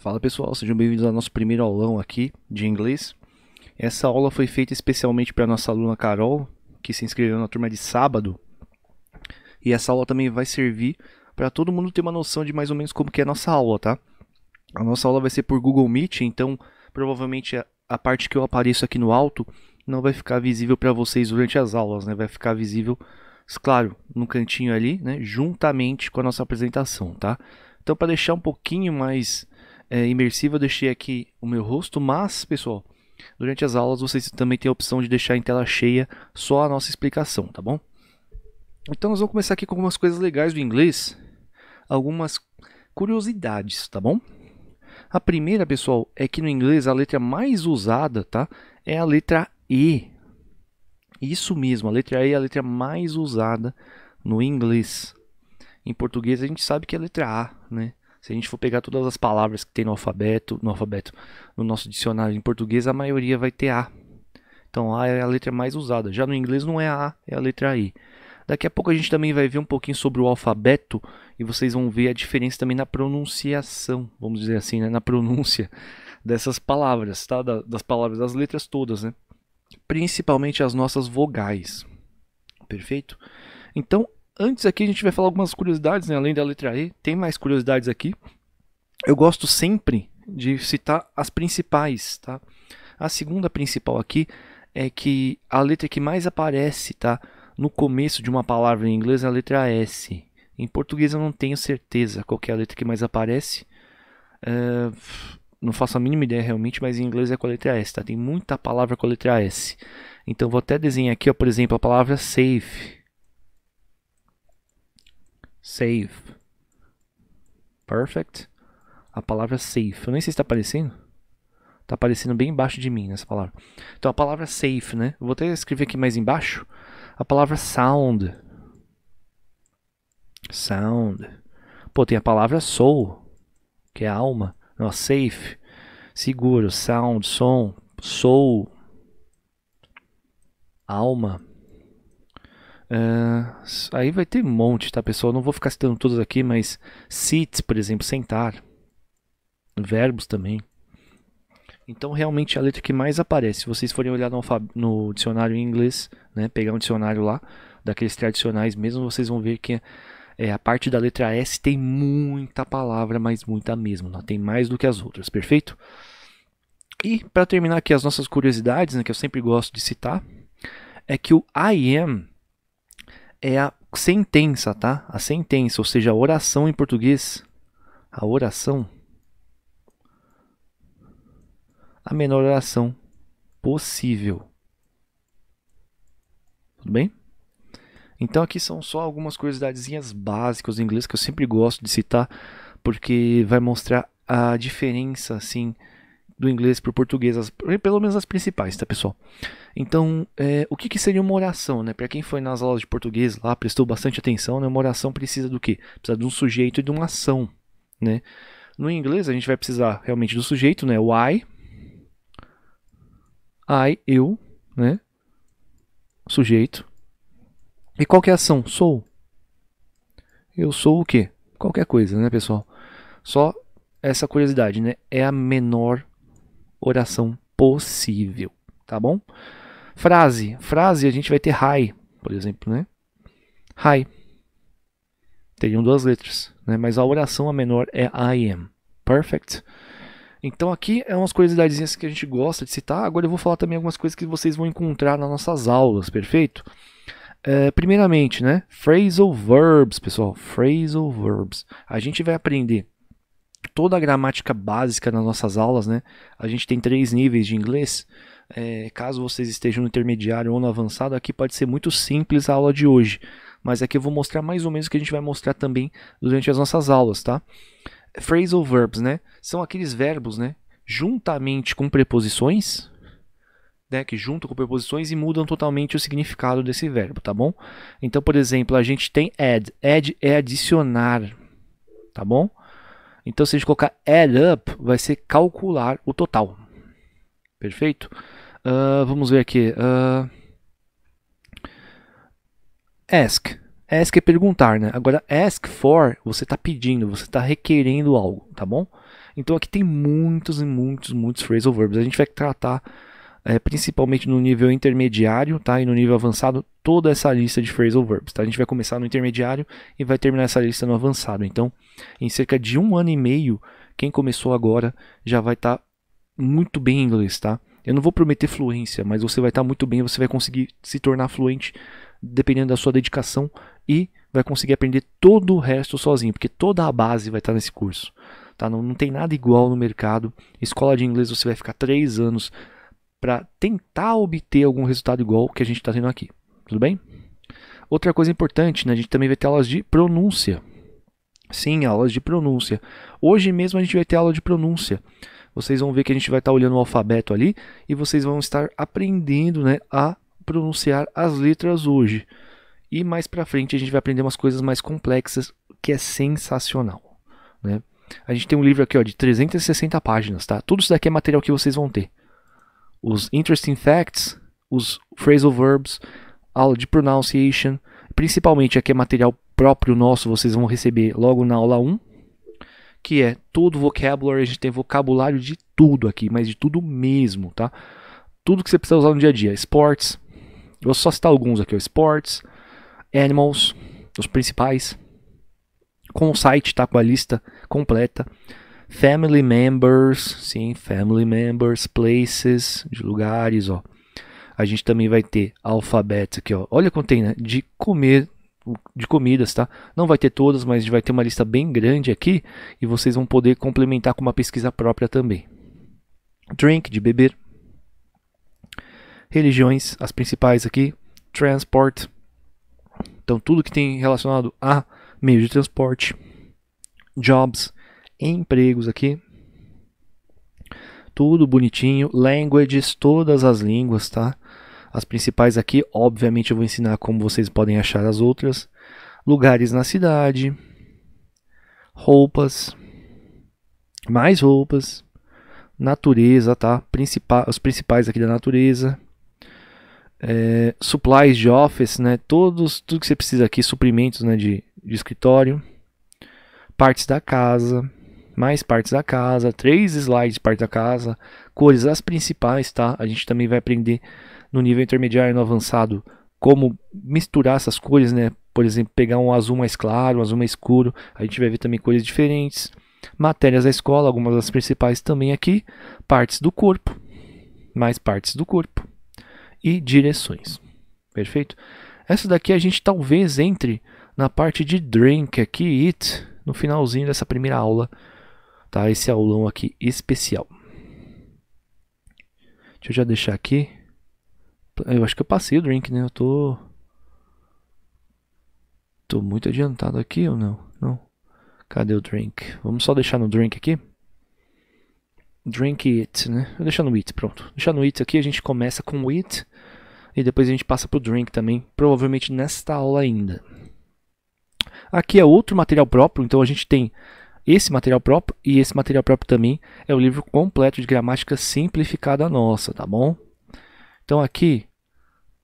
Fala pessoal, sejam bem-vindos ao nosso primeiro aulão aqui de inglês. Essa aula foi feita especialmente para nossa aluna Carol, que se inscreveu na turma de sábado. E essa aula também vai servir para todo mundo ter uma noção de mais ou menos como que é a nossa aula, tá? A nossa aula vai ser por Google Meet, então provavelmente a, a parte que eu apareço aqui no alto não vai ficar visível para vocês durante as aulas, né? Vai ficar visível, claro, no cantinho ali, né? Juntamente com a nossa apresentação, tá? Então para deixar um pouquinho mais é, imersiva, eu deixei aqui o meu rosto, mas, pessoal, durante as aulas vocês também têm a opção de deixar em tela cheia só a nossa explicação, tá bom? Então nós vamos começar aqui com algumas coisas legais do inglês, algumas curiosidades, tá bom? A primeira, pessoal, é que no inglês a letra mais usada, tá? É a letra E. Isso mesmo, a letra E é a letra mais usada no inglês. Em português a gente sabe que é a letra A, né? Se a gente for pegar todas as palavras que tem no alfabeto, no alfabeto, no nosso dicionário em português, a maioria vai ter A. Então A é a letra mais usada. Já no inglês não é a A, é a letra I. Daqui a pouco a gente também vai ver um pouquinho sobre o alfabeto e vocês vão ver a diferença também na pronunciação, vamos dizer assim, né? na pronúncia dessas palavras, tá? das palavras, das letras todas, né? Principalmente as nossas vogais. Perfeito? Então, antes aqui a gente vai falar algumas curiosidades, né? além da letra E, tem mais curiosidades aqui. Eu gosto sempre de citar as principais, tá? A segunda principal aqui é que a letra que mais aparece, tá? No começo de uma palavra em inglês é a letra S. Em português eu não tenho certeza qual é a letra que mais aparece. É, não faço a mínima ideia realmente, mas em inglês é com a letra S, tá? Tem muita palavra com a letra S. Então vou até desenhar aqui, ó, por exemplo, a palavra save Save. Perfect. A palavra safe. Eu nem sei se está aparecendo. Está aparecendo bem embaixo de mim nessa palavra. Então a palavra safe, né? Eu vou até escrever aqui mais embaixo. A palavra sound. Sound. Pô, tem a palavra soul, que é alma. Não, safe. Seguro. Sound, som. Soul. Alma. Uh, aí vai ter um monte, tá, pessoal? Não vou ficar citando todos aqui, mas sits, por exemplo, sentar. Verbos também. Então, realmente, a letra que mais aparece. Se vocês forem olhar no, no dicionário em inglês, né, pegar um dicionário lá, daqueles tradicionais mesmo, vocês vão ver que é, a parte da letra S tem muita palavra, mas muita mesmo. Né? Tem mais do que as outras, perfeito? E para terminar aqui as nossas curiosidades, né, que eu sempre gosto de citar, é que o I am é a sentença, tá? A sentença, ou seja, a oração em português. A oração. A menor oração possível. Tudo bem? Então aqui são só algumas curiosidades básicas do inglês que eu sempre gosto de citar, porque vai mostrar a diferença, assim, do inglês para o português, as, pelo menos as principais, tá pessoal? Então, é, o que, que, seria uma oração, né? Para quem foi nas aulas de português lá, prestou bastante atenção, né? Uma oração precisa do quê? Precisa de um sujeito e de uma ação, né? No inglês, a gente vai precisar realmente do sujeito, né? O I, I, eu, né? Sujeito. E qual é a ação? Sou. Eu sou o quê? Qualquer coisa, né, pessoal? Só essa curiosidade, né? É a menor oração possível, tá bom? Frase, frase a gente vai ter hi, por exemplo, né? Hi. Teriam duas letras, né? Mas a oração a menor é I am. Perfect. Então aqui é umas curiosidades que a gente gosta de citar. Agora eu vou falar também algumas coisas que vocês vão encontrar nas nossas aulas, perfeito? É, primeiramente, né? Phrasal verbs, pessoal. Phrasal verbs. A gente vai aprender toda a gramática básica nas nossas aulas, né? A gente tem três níveis de inglês. É, caso vocês estejam no intermediário ou no avançado, aqui pode ser muito simples a aula de hoje. Mas aqui eu vou mostrar mais ou menos o que a gente vai mostrar também durante as nossas aulas, tá? Phrasal verbs, né? São aqueles verbos, né? Juntamente com preposições, né, que juntam com preposições e mudam totalmente o significado desse verbo, tá bom? Então, por exemplo, a gente tem add. Add é adicionar, tá bom? Então, se a gente colocar add up, vai ser calcular o total. Perfeito? Uh, vamos ver aqui. Uh, ask. Ask é perguntar, né? Agora, ask for, você está pedindo, você está requerendo algo, tá bom? Então, aqui tem muitos e muitos, muitos phrasal verbs. A gente vai tratar é, principalmente no nível intermediário tá? e no nível avançado, toda essa lista de phrasal verbs. Tá? A gente vai começar no intermediário e vai terminar essa lista no avançado. Então, em cerca de um ano e meio, quem começou agora já vai estar tá muito bem em inglês. Tá? Eu não vou prometer fluência, mas você vai estar tá muito bem, você vai conseguir se tornar fluente dependendo da sua dedicação e vai conseguir aprender todo o resto sozinho, porque toda a base vai estar tá nesse curso. Tá? Não, não tem nada igual no mercado. Escola de inglês você vai ficar três anos para tentar obter algum resultado igual que a gente está tendo aqui. Tudo bem? Outra coisa importante, né? a gente também vai ter aulas de pronúncia. Sim, aulas de pronúncia. Hoje mesmo a gente vai ter aula de pronúncia. Vocês vão ver que a gente vai estar tá olhando o alfabeto ali e vocês vão estar aprendendo né, a pronunciar as letras hoje. E mais para frente a gente vai aprender umas coisas mais complexas que é sensacional. Né? A gente tem um livro aqui ó, de 360 páginas, tá? Tudo isso daqui é material que vocês vão ter os interesting facts, os phrasal verbs, aula de pronunciation, principalmente aqui é material próprio nosso, vocês vão receber logo na aula 1, que é todo vocabulary, a gente tem vocabulário de tudo aqui, mas de tudo mesmo, tá? Tudo que você precisa usar no dia a dia, esportes, vou só citar alguns aqui, ó, esportes, animals, os principais, com o site, tá? Com a lista completa. Family members, sim, family members, places, de lugares, ó. A gente também vai ter alfabeto aqui, ó. Olha quanto tem, né? De comer, de comidas, tá? Não vai ter todas, mas a gente vai ter uma lista bem grande aqui e vocês vão poder complementar com uma pesquisa própria também. Drink, de beber. Religiões, as principais aqui. Transport. Então, tudo que tem relacionado a meio de transporte. Jobs, empregos aqui. Tudo bonitinho. Languages, todas as línguas, tá? As principais aqui, obviamente, eu vou ensinar como vocês podem achar as outras. Lugares na cidade. Roupas. Mais roupas. Natureza, tá? Principal, os principais aqui da natureza. É, supplies de office, né? Todos, tudo que você precisa aqui, suprimentos né, de, de escritório. Partes da casa mais partes da casa, três slides de parte da casa, cores as principais, tá? A gente também vai aprender no nível intermediário, no avançado, como misturar essas cores, né? Por exemplo, pegar um azul mais claro, um azul mais escuro. A gente vai ver também cores diferentes. Matérias da escola, algumas das principais também aqui. Partes do corpo, mais partes do corpo. E direções. Perfeito? Essa daqui a gente talvez entre na parte de drink aqui, it, no finalzinho dessa primeira aula tá? Esse aulão aqui especial. Deixa eu já deixar aqui. Eu acho que eu passei o drink, né? Eu tô... Tô muito adiantado aqui ou não? Não. Cadê o drink? Vamos só deixar no drink aqui. Drink it, né? Vou deixar no it, pronto. Deixar no it aqui, a gente começa com o it. E depois a gente passa pro drink também, provavelmente nesta aula ainda. Aqui é outro material próprio, então a gente tem esse material próprio e esse material próprio também é o livro completo de gramática simplificada nossa, tá bom? Então aqui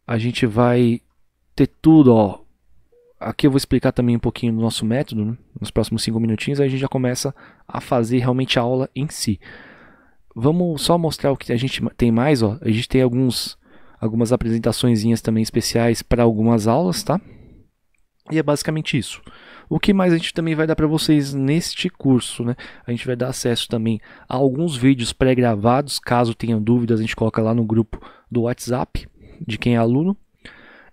a gente vai ter tudo, ó. Aqui eu vou explicar também um pouquinho do nosso método, né? nos próximos 5 minutinhos, aí a gente já começa a fazer realmente a aula em si. Vamos só mostrar o que a gente tem mais, ó. A gente tem alguns algumas apresentaçõezinhas também especiais para algumas aulas, tá? E é basicamente isso. O que mais a gente também vai dar para vocês neste curso, né? A gente vai dar acesso também a alguns vídeos pré-gravados, caso tenham dúvidas, a gente coloca lá no grupo do WhatsApp de quem é aluno.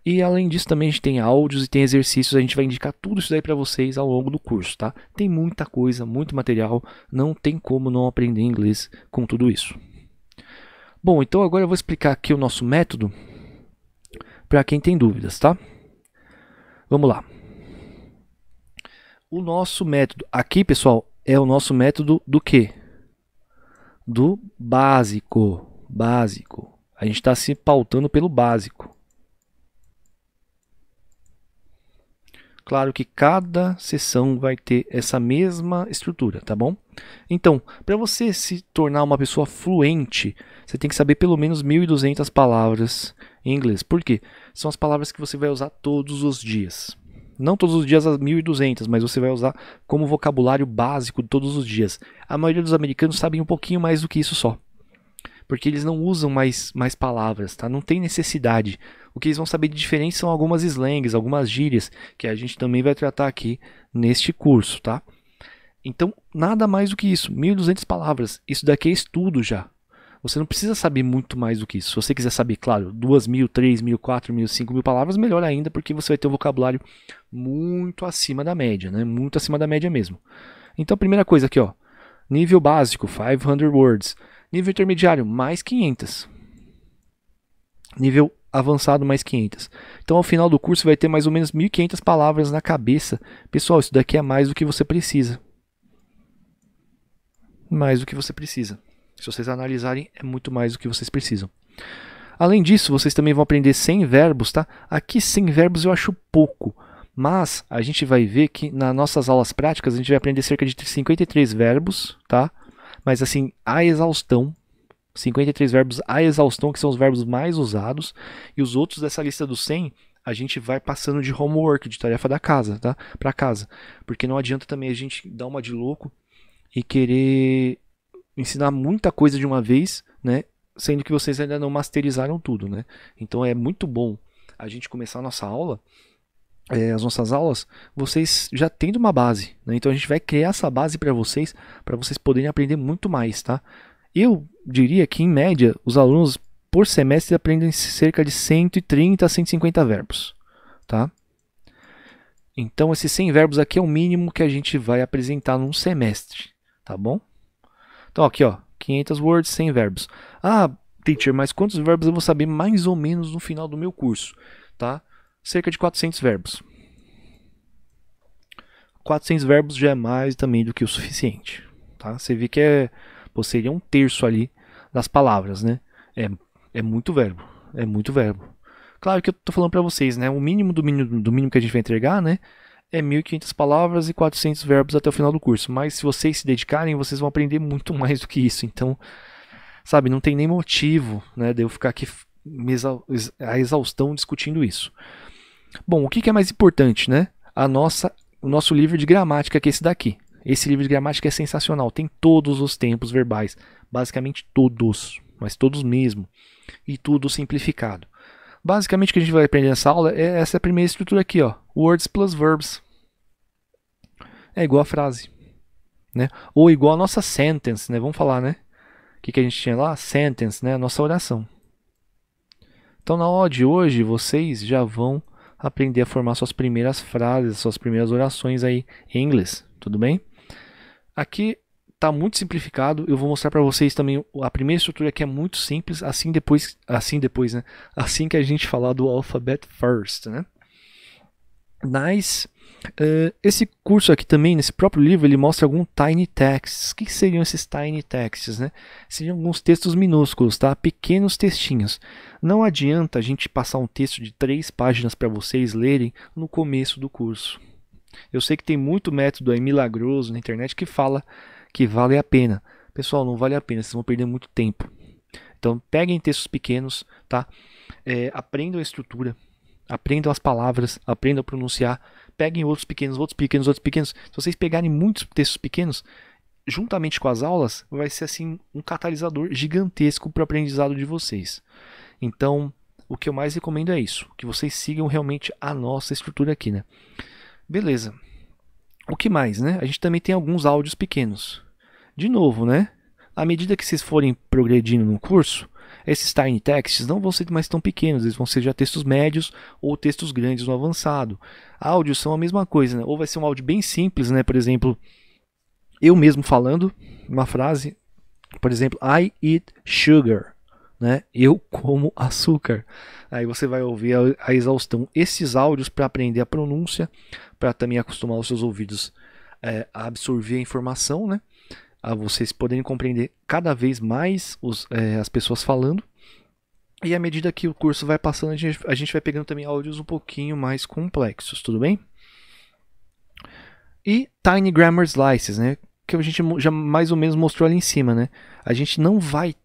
E além disso também a gente tem áudios e tem exercícios, a gente vai indicar tudo isso aí para vocês ao longo do curso, tá? Tem muita coisa, muito material, não tem como não aprender inglês com tudo isso. Bom, então agora eu vou explicar aqui o nosso método para quem tem dúvidas, tá? Vamos lá o nosso método. Aqui, pessoal, é o nosso método do que? Do básico. Básico. A gente está se pautando pelo básico. Claro que cada sessão vai ter essa mesma estrutura, tá bom? Então, para você se tornar uma pessoa fluente, você tem que saber pelo menos 1.200 palavras em inglês. Por quê? São as palavras que você vai usar todos os dias não todos os dias as 1.200, mas você vai usar como vocabulário básico todos os dias. A maioria dos americanos sabem um pouquinho mais do que isso só. Porque eles não usam mais, mais palavras, tá? Não tem necessidade. O que eles vão saber de diferença são algumas slangs, algumas gírias, que a gente também vai tratar aqui neste curso, tá? Então, nada mais do que isso. 1.200 palavras. Isso daqui é estudo já. Você não precisa saber muito mais do que isso. Se você quiser saber, claro, duas mil, três mil, quatro mil, cinco mil palavras, melhor ainda, porque você vai ter um vocabulário muito acima da média, né? Muito acima da média mesmo. Então, primeira coisa aqui, ó. Nível básico, 500 words. Nível intermediário, mais 500. Nível avançado, mais 500. Então, ao final do curso, vai ter mais ou menos 1.500 palavras na cabeça. Pessoal, isso daqui é mais do que você precisa. Mais do que você precisa. Se vocês analisarem, é muito mais do que vocês precisam. Além disso, vocês também vão aprender 100 verbos, tá? Aqui 100 verbos eu acho pouco, mas a gente vai ver que nas nossas aulas práticas a gente vai aprender cerca de 53 verbos, tá? Mas assim, a exaustão, 53 verbos a exaustão, que são os verbos mais usados, e os outros dessa lista dos 100 a gente vai passando de homework, de tarefa da casa, tá? Para casa, porque não adianta também a gente dar uma de louco e querer ensinar muita coisa de uma vez, né? Sendo que vocês ainda não masterizaram tudo, né? Então é muito bom a gente começar a nossa aula, é, as nossas aulas, vocês já tendo uma base, né? Então a gente vai criar essa base para vocês, para vocês poderem aprender muito mais, tá? Eu diria que em média os alunos por semestre aprendem cerca de 130 a 150 verbos, tá? Então esses 100 verbos aqui é o mínimo que a gente vai apresentar num semestre, tá bom? Então aqui, ó, 500 words, 100 verbos. Ah, teacher, mas quantos verbos eu vou saber mais ou menos no final do meu curso? Tá? Cerca de 400 verbos. 400 verbos já é mais também do que o suficiente. Tá? Você vê que é, pô, seria um terço ali das palavras, né? É, é muito verbo, é muito verbo. Claro que eu tô falando para vocês, né? O mínimo do mínimo do mínimo que a gente vai entregar, né? é 1.500 palavras e 400 verbos até o final do curso. Mas se vocês se dedicarem, vocês vão aprender muito mais do que isso. Então, sabe, não tem nem motivo né, de eu ficar aqui a exaustão discutindo isso. Bom, o que, é mais importante, né? A nossa, o nosso livro de gramática, que é esse daqui. Esse livro de gramática é sensacional, tem todos os tempos verbais, basicamente todos, mas todos mesmo, e tudo simplificado. Basicamente o que a gente vai aprender nessa aula é essa primeira estrutura aqui, ó, words plus verbs. É igual a frase, né? Ou igual a nossa sentence, né? Vamos falar, né? O que, que a gente tinha lá? Sentence, né? A nossa oração. Então na aula de hoje vocês já vão aprender a formar suas primeiras frases, suas primeiras orações aí em inglês, tudo bem? Aqui tá muito simplificado. Eu vou mostrar para vocês também a primeira estrutura que é muito simples, assim depois, assim depois, né? Assim que a gente falar do alphabet first, né? Nice. Uh, esse curso aqui também, nesse próprio livro, ele mostra alguns tiny texts. O que, que seriam esses tiny texts? Né? Seriam alguns textos minúsculos, tá? pequenos textinhos. Não adianta a gente passar um texto de três páginas para vocês lerem no começo do curso. Eu sei que tem muito método aí milagroso na internet que fala que vale a pena. Pessoal, não vale a pena, vocês vão perder muito tempo. Então, peguem textos pequenos, tá? É, aprendam a estrutura, aprendam as palavras, aprendam a pronunciar. Peguem outros pequenos, outros pequenos, outros pequenos. Se vocês pegarem muitos textos pequenos, juntamente com as aulas, vai ser assim um catalisador gigantesco para o aprendizado de vocês. Então, o que eu mais recomendo é isso, que vocês sigam realmente a nossa estrutura aqui, né? Beleza. O que mais, né? A gente também tem alguns áudios pequenos. De novo, né? À medida que vocês forem progredindo no curso, esses tiny texts não vão ser mais tão pequenos, eles vão ser já textos médios ou textos grandes no avançado. Áudios são a mesma coisa, né? ou vai ser um áudio bem simples, né? por exemplo, eu mesmo falando uma frase, por exemplo, I eat sugar. Né? Eu como açúcar. Aí você vai ouvir a, a exaustão esses áudios para aprender a pronúncia, para também acostumar os seus ouvidos é, a absorver a informação, né? a vocês poderem compreender cada vez mais os, é, as pessoas falando. E à medida que o curso vai passando, a gente, a gente vai pegando também áudios um pouquinho mais complexos, tudo bem? E Tiny Grammar Slices, né? Que a gente já mais ou menos mostrou ali em cima, né? A gente não vai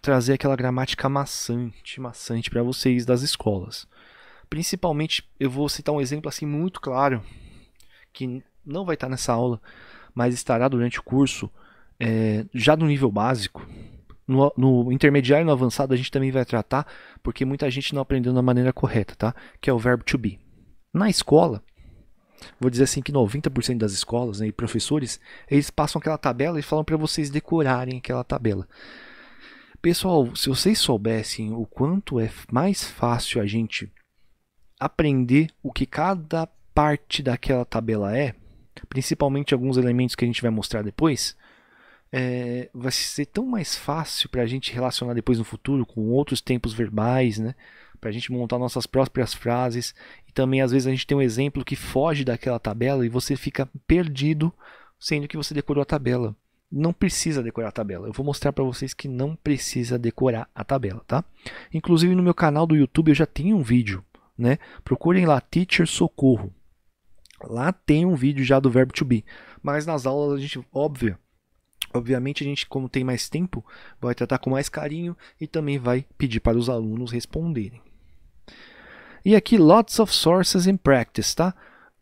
trazer aquela gramática maçante, maçante para vocês das escolas. Principalmente, eu vou citar um exemplo assim muito claro, que não vai estar nessa aula, mas estará durante o curso, é, já no nível básico, no, no intermediário e no avançado a gente também vai tratar, porque muita gente não aprendeu da maneira correta, tá? Que é o verbo to be. Na escola, vou dizer assim que 90% das escolas né, e professores, eles passam aquela tabela e falam para vocês decorarem aquela tabela. Pessoal, se vocês soubessem o quanto é mais fácil a gente aprender o que cada parte daquela tabela é, principalmente alguns elementos que a gente vai mostrar depois, é, vai ser tão mais fácil para a gente relacionar depois no futuro com outros tempos verbais, né? Para a gente montar nossas próprias frases. E também, às vezes, a gente tem um exemplo que foge daquela tabela e você fica perdido, sendo que você decorou a tabela. Não precisa decorar a tabela. Eu vou mostrar para vocês que não precisa decorar a tabela, tá? Inclusive, no meu canal do YouTube eu já tenho um vídeo, né? Procurem lá, Teacher Socorro. Lá tem um vídeo já do verbo to be. Mas nas aulas a gente, óbvio, Obviamente, a gente, como tem mais tempo, vai tratar com mais carinho e também vai pedir para os alunos responderem. E aqui, lots of sources in practice, tá?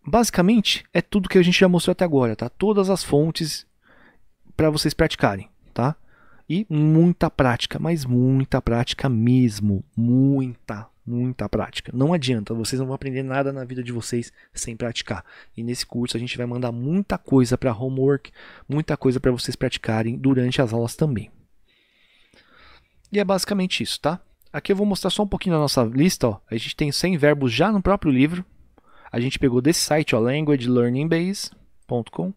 Basicamente, é tudo que a gente já mostrou até agora, tá? Todas as fontes para vocês praticarem, tá? E muita prática, mas muita prática mesmo, muita muita prática. Não adianta, vocês não vão aprender nada na vida de vocês sem praticar. E nesse curso a gente vai mandar muita coisa para homework, muita coisa para vocês praticarem durante as aulas também. E é basicamente isso, tá? Aqui eu vou mostrar só um pouquinho da nossa lista. Ó. A gente tem 100 verbos já no próprio livro. A gente pegou desse site, languagelearningbase.com.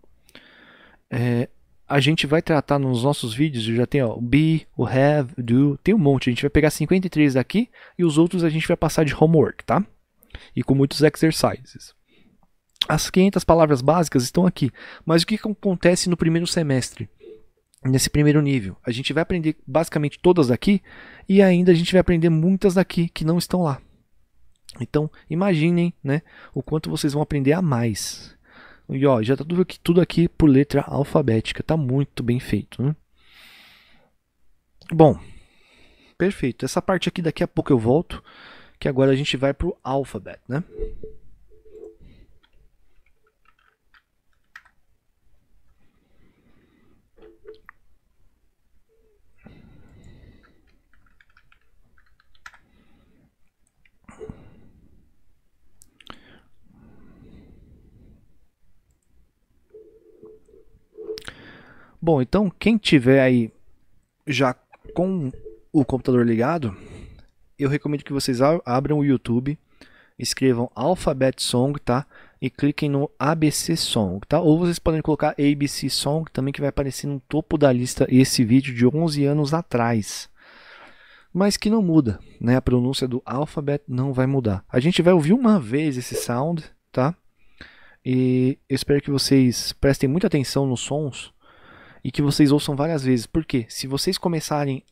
É, a gente vai tratar nos nossos vídeos, já tem o be, o have, do, tem um monte. A gente vai pegar 53 daqui e os outros a gente vai passar de homework, tá? E com muitos exercises. As 500 palavras básicas estão aqui, mas o que acontece no primeiro semestre? Nesse primeiro nível, a gente vai aprender basicamente todas daqui e ainda a gente vai aprender muitas daqui que não estão lá. Então, imaginem né, o quanto vocês vão aprender a mais. E ó, já tá tudo aqui, tudo aqui por letra alfabética. Tá muito bem feito, né? Bom, perfeito. Essa parte aqui daqui a pouco eu volto, que agora a gente vai pro alfabeto, né? Bom, então quem tiver aí já com o computador ligado, eu recomendo que vocês abram o YouTube, escrevam Alphabet Song, tá? E cliquem no ABC Song, tá? Ou vocês podem colocar ABC Song também que vai aparecer no topo da lista esse vídeo de 11 anos atrás. Mas que não muda, né? A pronúncia do Alphabet não vai mudar. A gente vai ouvir uma vez esse sound, tá? E eu espero que vocês prestem muita atenção nos sons, e que vocês ouçam várias vezes. Porque se vocês começarem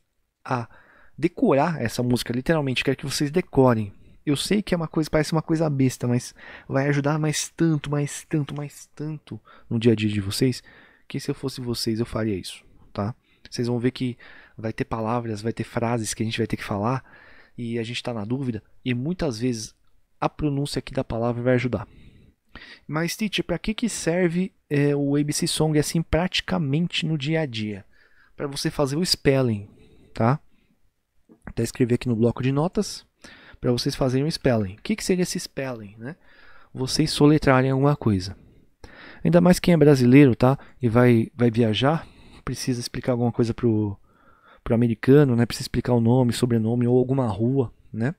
a decorar essa música, literalmente, quero que vocês decorem. Eu sei que é uma coisa, parece uma coisa besta, mas vai ajudar mais tanto, mais tanto, mais tanto no dia a dia de vocês, que se eu fosse vocês eu faria isso, tá? Vocês vão ver que vai ter palavras, vai ter frases que a gente vai ter que falar e a gente está na dúvida e muitas vezes a pronúncia aqui da palavra vai ajudar. Mas, Titi, para que, que serve é, o ABC Song assim praticamente no dia a dia? Para você fazer o spelling, tá? Até escrever aqui no bloco de notas para vocês fazerem o spelling. O que, que seria esse spelling, né? Vocês soletrarem alguma coisa. Ainda mais quem é brasileiro, tá? E vai, vai viajar, precisa explicar alguma coisa pro, pro americano, né? Precisa explicar o nome, sobrenome ou alguma rua, né?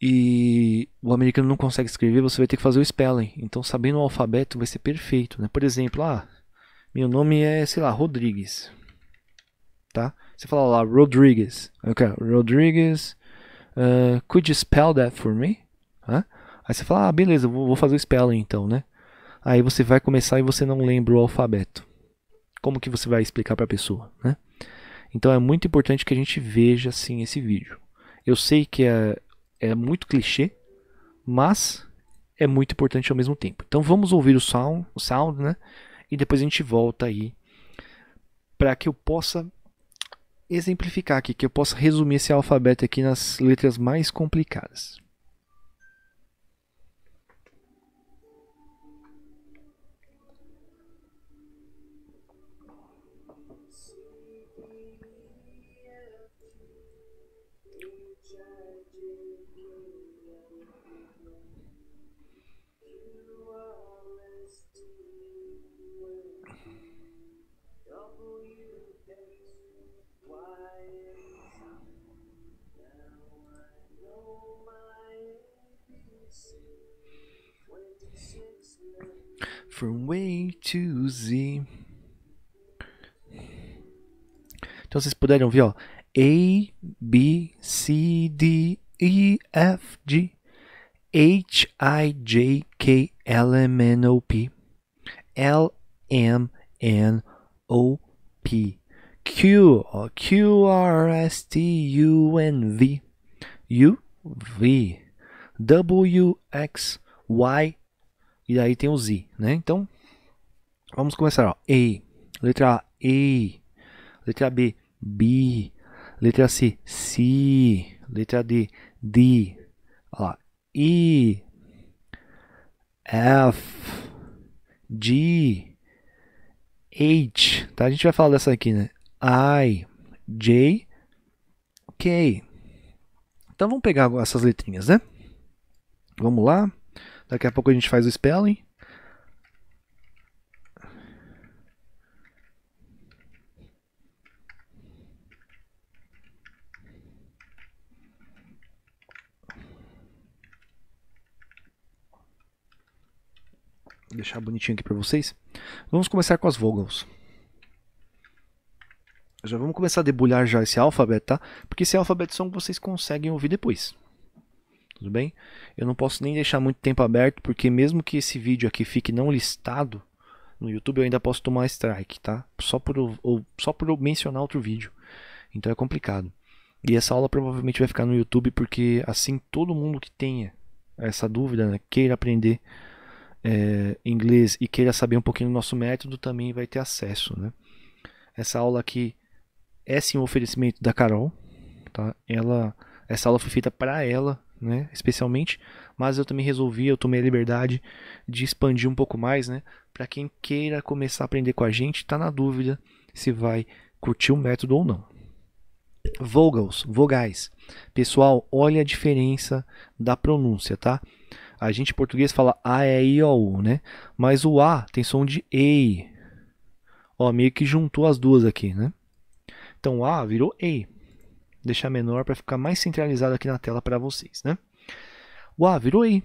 e o americano não consegue escrever, você vai ter que fazer o spelling. Então, sabendo o alfabeto vai ser perfeito, né? Por exemplo, ah, meu nome é, sei lá, Rodrigues. Tá? Você fala lá, Rodrigues. ok Rodrigues, uh, could you spell that for me? Huh? Aí você fala, ah, beleza, vou, vou fazer o spelling então, né? Aí você vai começar e você não lembra o alfabeto. Como que você vai explicar para a pessoa, né? Então é muito importante que a gente veja assim esse vídeo. Eu sei que é, é muito clichê, mas é muito importante ao mesmo tempo. Então vamos ouvir o sound, o sound né? E depois a gente volta aí para que eu possa exemplificar aqui, que eu possa resumir esse alfabeto aqui nas letras mais complicadas. from way to Z. Então vocês puderam ver, ó, A, B, C, D, E, F, G, H, I, J, K, L, M, N, O, P, L, M, N, O, P, Q, ó, Q, R, S, T, U, N, V, U, V, W, X, Y, E daí tem o Z, né? Então, vamos começar. Ó. E, letra A, E. Letra B, B. Letra C, c Letra D, D. Olha lá. I. F. G. H. Tá? A gente vai falar dessa aqui, né? I. J. K. Então vamos pegar essas letrinhas, né? Vamos lá. Daqui a pouco a gente faz o spelling. Vou deixar bonitinho aqui para vocês. Vamos começar com as vogels. Já vamos começar a debulhar já esse alfabeto, tá? Porque esse alfabeto são que vocês conseguem ouvir depois tudo bem? Eu não posso nem deixar muito tempo aberto, porque mesmo que esse vídeo aqui fique não listado no YouTube, eu ainda posso tomar strike, tá? Só por, ou, só por eu mencionar outro vídeo. Então é complicado. E essa aula provavelmente vai ficar no YouTube, porque assim todo mundo que tenha essa dúvida, né, queira aprender é, inglês e queira saber um pouquinho do nosso método, também vai ter acesso, né? Essa aula aqui é sim um oferecimento da Carol, tá? Ela, essa aula foi feita para ela né? Especialmente, mas eu também resolvi, eu tomei a liberdade de expandir um pouco mais, né? Para quem queira começar a aprender com a gente, está na dúvida se vai curtir o método ou não. Vogels, vogais. Pessoal, olha a diferença da pronúncia, tá? A gente em português fala a, e, é i, o, u, né? Mas o a tem som de ei. Ó, meio que juntou as duas aqui, né? Então a virou ei deixar menor para ficar mais centralizado aqui na tela para vocês, né? O A virou I.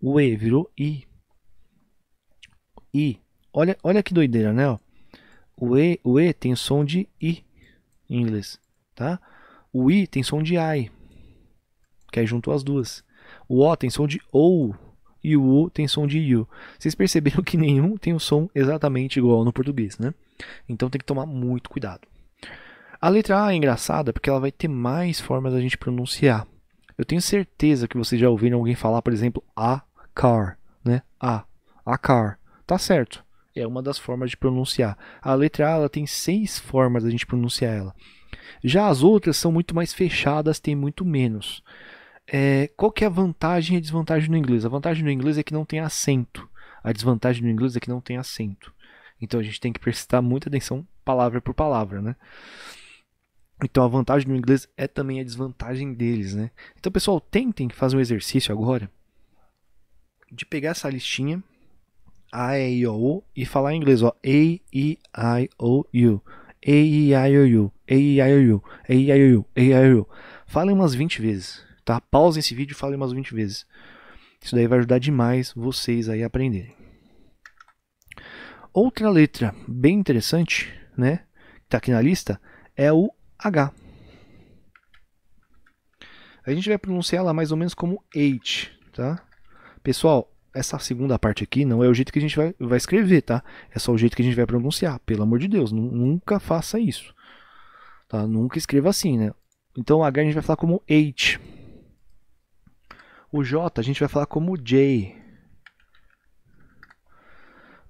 O E virou I. I. Olha, olha que doideira, né? O E, o e tem som de I em inglês, tá? O I tem som de I, que é junto as duas. O O tem som de OU e o U tem som de IU. Vocês perceberam que nenhum tem um som exatamente igual no português, né? Então tem que tomar muito cuidado. A letra A é engraçada porque ela vai ter mais formas da gente pronunciar. Eu tenho certeza que vocês já ouviram alguém falar, por exemplo, a car, né? A, a car. Tá certo. É uma das formas de pronunciar. A letra A ela tem seis formas da gente pronunciar ela. Já as outras são muito mais fechadas, tem muito menos. É, qual que é a vantagem e a desvantagem no inglês? A vantagem no inglês é que não tem acento. A desvantagem no inglês é que não tem acento. Então a gente tem que prestar muita atenção palavra por palavra, né? Então a vantagem do inglês é também a desvantagem deles, né? Então, pessoal, tentem fazer um exercício agora de pegar essa listinha A, E, I, O, U e falar em inglês, ó. A, E, I, O, U. A, E, I, O, U. A, E, I, O, U. A, E, I, O, U. A, E, I, O, U. Falem umas 20 vezes, tá? Pausem esse vídeo e falem umas 20 vezes. Isso daí vai ajudar demais vocês aí a aprenderem. Outra letra bem interessante, né? Que tá aqui na lista é o H. A gente vai pronunciar ela mais ou menos como H, tá? Pessoal, essa segunda parte aqui não é o jeito que a gente vai, vai escrever, tá? É só o jeito que a gente vai pronunciar, pelo amor de Deus, nunca faça isso. Tá? Nunca escreva assim, né? Então H a gente vai falar como H. O J a gente vai falar como J.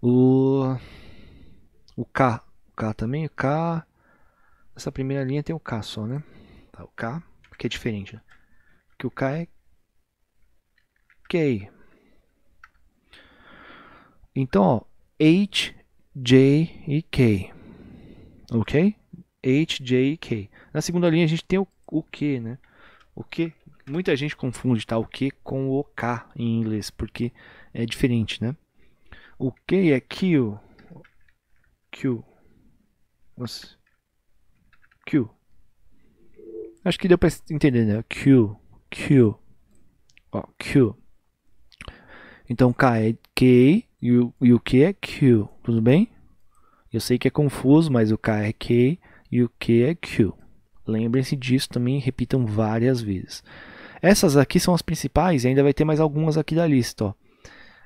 O, o K. O K também. o K. Essa primeira linha tem o K só, né? Tá, o K, que é diferente. Né? que o K é K. Então, ó, H, J e K. Ok? H, J e K. Na segunda linha a gente tem o, o Q, né? O Q, muita gente confunde tá, o Q com o K em inglês, porque é diferente, né? O que é Q. Q. Nossa. Q. Acho que deu para entender, né? Q, Q, ó, Q. Então K é K e o, e o Q é Q, tudo bem? Eu sei que é confuso, mas o K é K e o Q é Q. Lembrem-se disso também repitam várias vezes. Essas aqui são as principais e ainda vai ter mais algumas aqui da lista. Ó.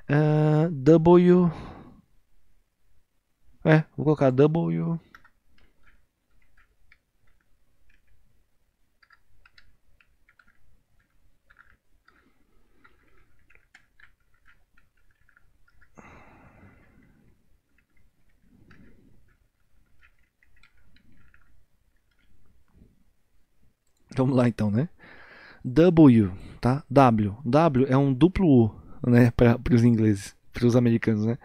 Uh, w. É, vou colocar W. Vamos lá então, né? W, tá? W. W é um duplo U, né? Para os ingleses, para os americanos, né?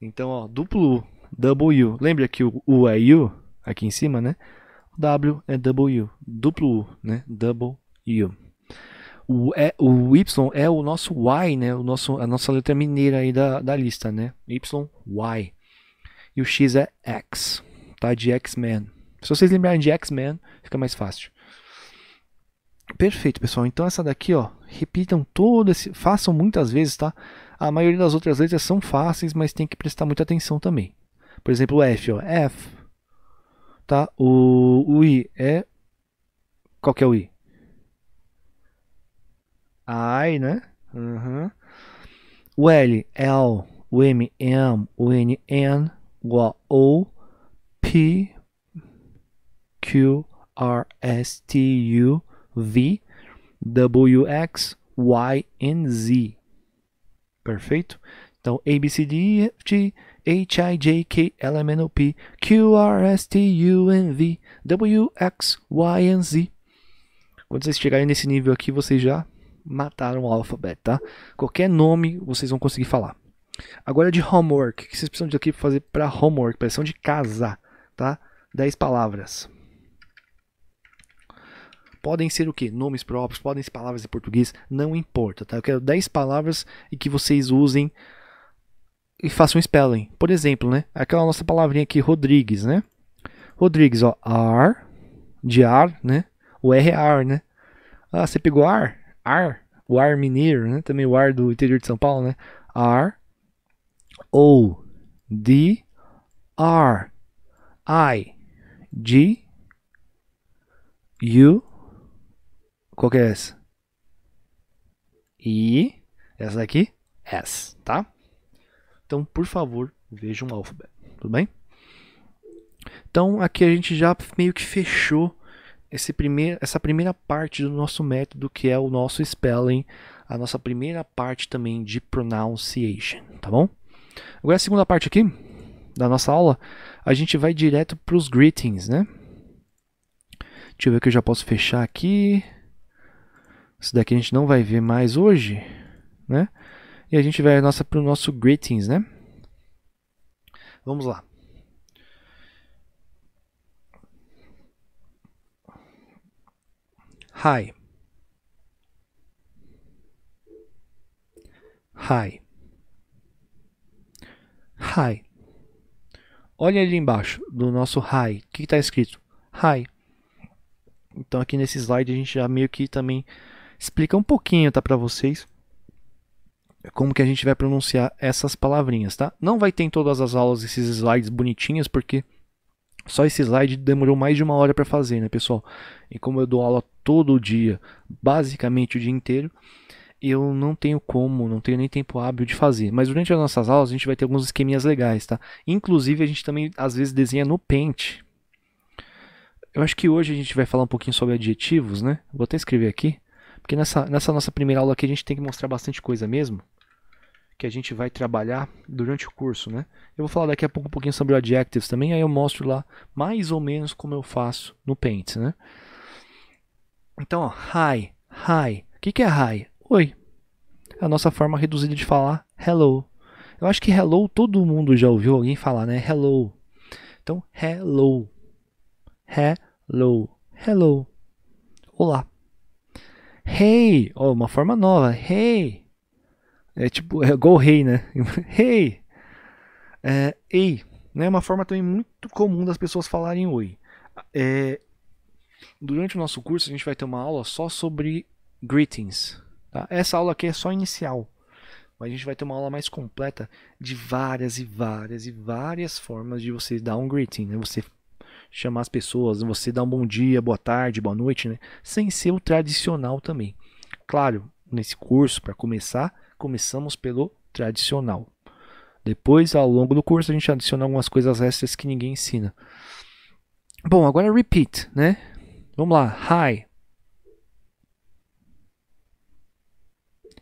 Então, ó, duplo U, W. Lembra que o U é U aqui em cima, né? O W é W, duplo U, né? Double U. O, e, o Y é o nosso Y, né? O nosso, a nossa letra mineira aí da, da lista, né? Y, Y. E o X é X, tá? De X-Men. Se vocês lembrarem de X-Men, fica mais fácil. Perfeito, pessoal. Então essa daqui, ó, repitam todo esse, façam muitas vezes, tá? A maioria das outras letras são fáceis, mas tem que prestar muita atenção também. Por exemplo, o F, ó, F, tá? O, o I é qual que é o I? I, né? Uhum. O L, L, o M, M, o N, N, o O, P, Q, R, S, T, U, V, W, X, Y and Z. Perfeito? Então, A, B, C, D, E, F, G, H, I, J, K, L, M, N, O, P, Q, R, S, T, U, N, V, W, X, Y and Z. Quando vocês chegarem nesse nível aqui, vocês já mataram o alfabeto, tá? Qualquer nome vocês vão conseguir falar. Agora de homework, o que vocês precisam de aqui para fazer para homework, precisam de casa, tá? 10 palavras. Podem ser o que? Nomes próprios, podem ser palavras em português, não importa, tá? Eu quero 10 palavras e que vocês usem e façam spelling. Por exemplo, né? Aquela nossa palavrinha aqui, Rodrigues, né? Rodrigues, ó, R, de ar, né? O R é ar, né? Ah, você pegou ar? Ar, o ar mineiro, né? Também o ar do interior de São Paulo, né? Ar, O, D, R, I, G, U, qual que é essa? E essa daqui, S, tá? Então, por favor, vejam o alfabeto, tudo bem? Então, aqui a gente já meio que fechou esse primeir, essa primeira parte do nosso método, que é o nosso spelling, a nossa primeira parte também de pronunciation, tá bom? Agora a segunda parte aqui da nossa aula, a gente vai direto para os greetings, né? Deixa eu ver que eu já posso fechar aqui. Isso daqui a gente não vai ver mais hoje, né? E a gente vai nossa para o nosso greetings, né? Vamos lá. Hi. Hi. Hi. Olha ali embaixo do nosso hi. O que está escrito? Hi. Então aqui nesse slide a gente já meio que também explicar um pouquinho, tá, para vocês como que a gente vai pronunciar essas palavrinhas, tá? Não vai ter em todas as aulas esses slides bonitinhos, porque só esse slide demorou mais de uma hora para fazer, né, pessoal? E como eu dou aula todo dia, basicamente o dia inteiro, eu não tenho como, não tenho nem tempo hábil de fazer. Mas durante as nossas aulas a gente vai ter alguns esqueminhas legais, tá? Inclusive a gente também às vezes desenha no Paint. Eu acho que hoje a gente vai falar um pouquinho sobre adjetivos, né? Vou até escrever aqui. Porque nessa, nessa nossa primeira aula aqui a gente tem que mostrar bastante coisa mesmo. Que a gente vai trabalhar durante o curso, né? Eu vou falar daqui a pouco um pouquinho sobre o Adjectives também. Aí eu mostro lá mais ou menos como eu faço no Paint, né? Então, ó, hi, hi. O que, que é hi? Oi. É a nossa forma reduzida de falar hello. Eu acho que hello todo mundo já ouviu alguém falar, né? Hello. Então, hello. Hello. Hello. Olá. Hey! Oh, uma forma nova. Hey! É tipo, é go hey, né? hey! É, ei! É né? uma forma também muito comum das pessoas falarem oi. É, durante o nosso curso, a gente vai ter uma aula só sobre greetings. Tá? Essa aula aqui é só inicial. Mas a gente vai ter uma aula mais completa de várias e várias e várias formas de você dar um greeting. Né? Você chamar as pessoas, você dar um bom dia, boa tarde, boa noite, né? Sem ser o tradicional também. Claro, nesse curso, para começar, começamos pelo tradicional. Depois, ao longo do curso, a gente adiciona algumas coisas extras que ninguém ensina. Bom, agora repeat, né? Vamos lá. Hi.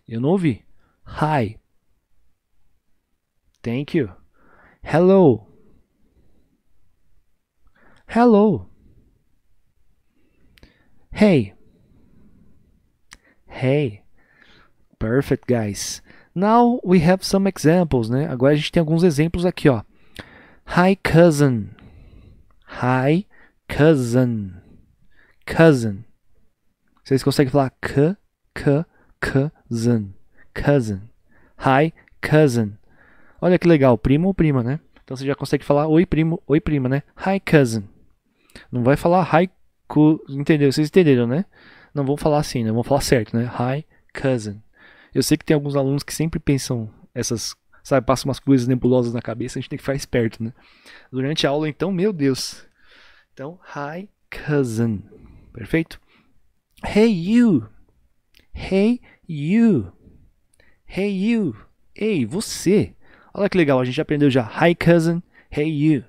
Eu não ouvi. Hi. Thank you. Hello. Hello. Hey. Hey. Perfect, guys. Now we have some examples, né? Agora a gente tem alguns exemplos aqui, ó. Hi, cousin. Hi, cousin. Cousin. Vocês conseguem falar c, c, cousin. Cousin. Hi, cousin. Olha que legal, primo ou prima, né? Então você já consegue falar oi, primo, oi, prima, né? Hi, cousin. Não vai falar haiku. Entendeu? Vocês entenderam, né? Não vão falar assim, né? Vão falar certo, né? Hi cousin. Eu sei que tem alguns alunos que sempre pensam essas. Sabe, passam umas coisas nebulosas na cabeça, a gente tem que ficar esperto, né? Durante a aula, então, meu Deus. Então, hi cousin. Perfeito? Hey you. Hey you. Hey you. Ei, você. Olha que legal, a gente já aprendeu já hi cousin, hey you.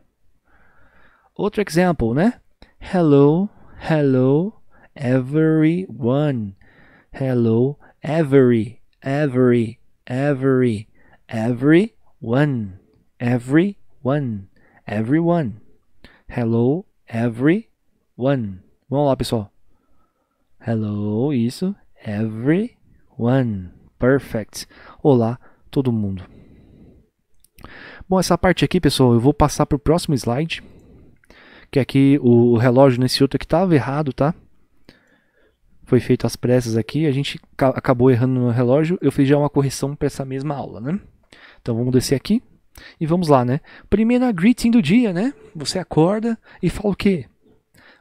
Outro exemplo, né? Hello, hello, everyone. Hello, every, every, every, everyone, everyone, everyone. Hello, everyone. Vamos lá, pessoal. Hello, isso. Everyone. Perfect. Olá, todo mundo. Bom, essa parte aqui, pessoal, eu vou passar para o próximo slide que aqui o relógio nesse outro aqui estava errado, tá? Foi feito às pressas aqui, a gente acabou errando no relógio, eu fiz já uma correção para essa mesma aula, né? Então vamos descer aqui e vamos lá, né? Primeira greeting do dia, né? Você acorda e fala o quê?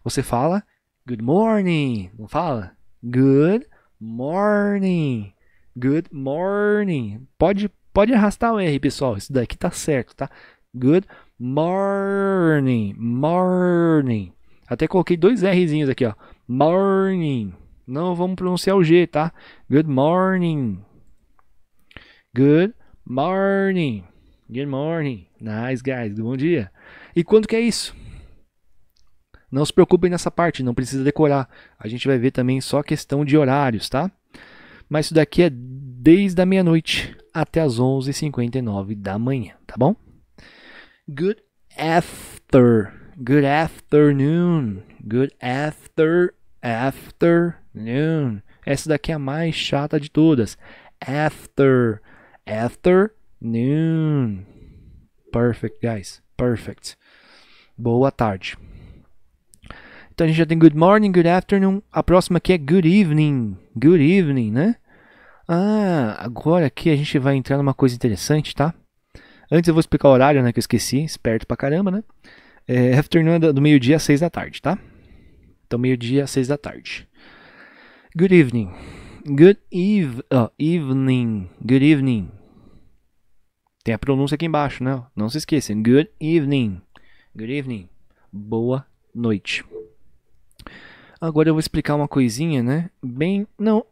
Você fala good morning, não fala? Good morning. Good morning. Pode pode arrastar o R, pessoal. Isso daqui tá certo, tá? Good Morning, morning. Até coloquei dois Rzinhos aqui, ó. Morning. Não vamos pronunciar o G, tá? Good morning. Good morning. Good morning. Nice, guys. Bom dia. E quando que é isso? Não se preocupem nessa parte, não precisa decorar. A gente vai ver também só questão de horários, tá? Mas isso daqui é desde a meia-noite até as 11h59 da manhã, tá bom? Good after. Good afternoon. Good after. Afternoon. Essa daqui é a mais chata de todas. After. Afternoon. Perfect, guys. Perfect. Boa tarde. Então a gente já tem good morning, good afternoon. A próxima aqui é good evening. Good evening, né? Ah, agora aqui a gente vai entrar numa coisa interessante, tá? Antes eu vou explicar o horário, né? Que eu esqueci, esperto pra caramba, né? É, afternoon é do meio-dia às seis da tarde, tá? Então, meio-dia às seis da tarde. Good evening. Good eve oh, evening. Good evening. Tem a pronúncia aqui embaixo, né? Não se esqueçam. Good evening. Good evening. Boa noite. Agora eu vou explicar uma coisinha, né? Bem. Não,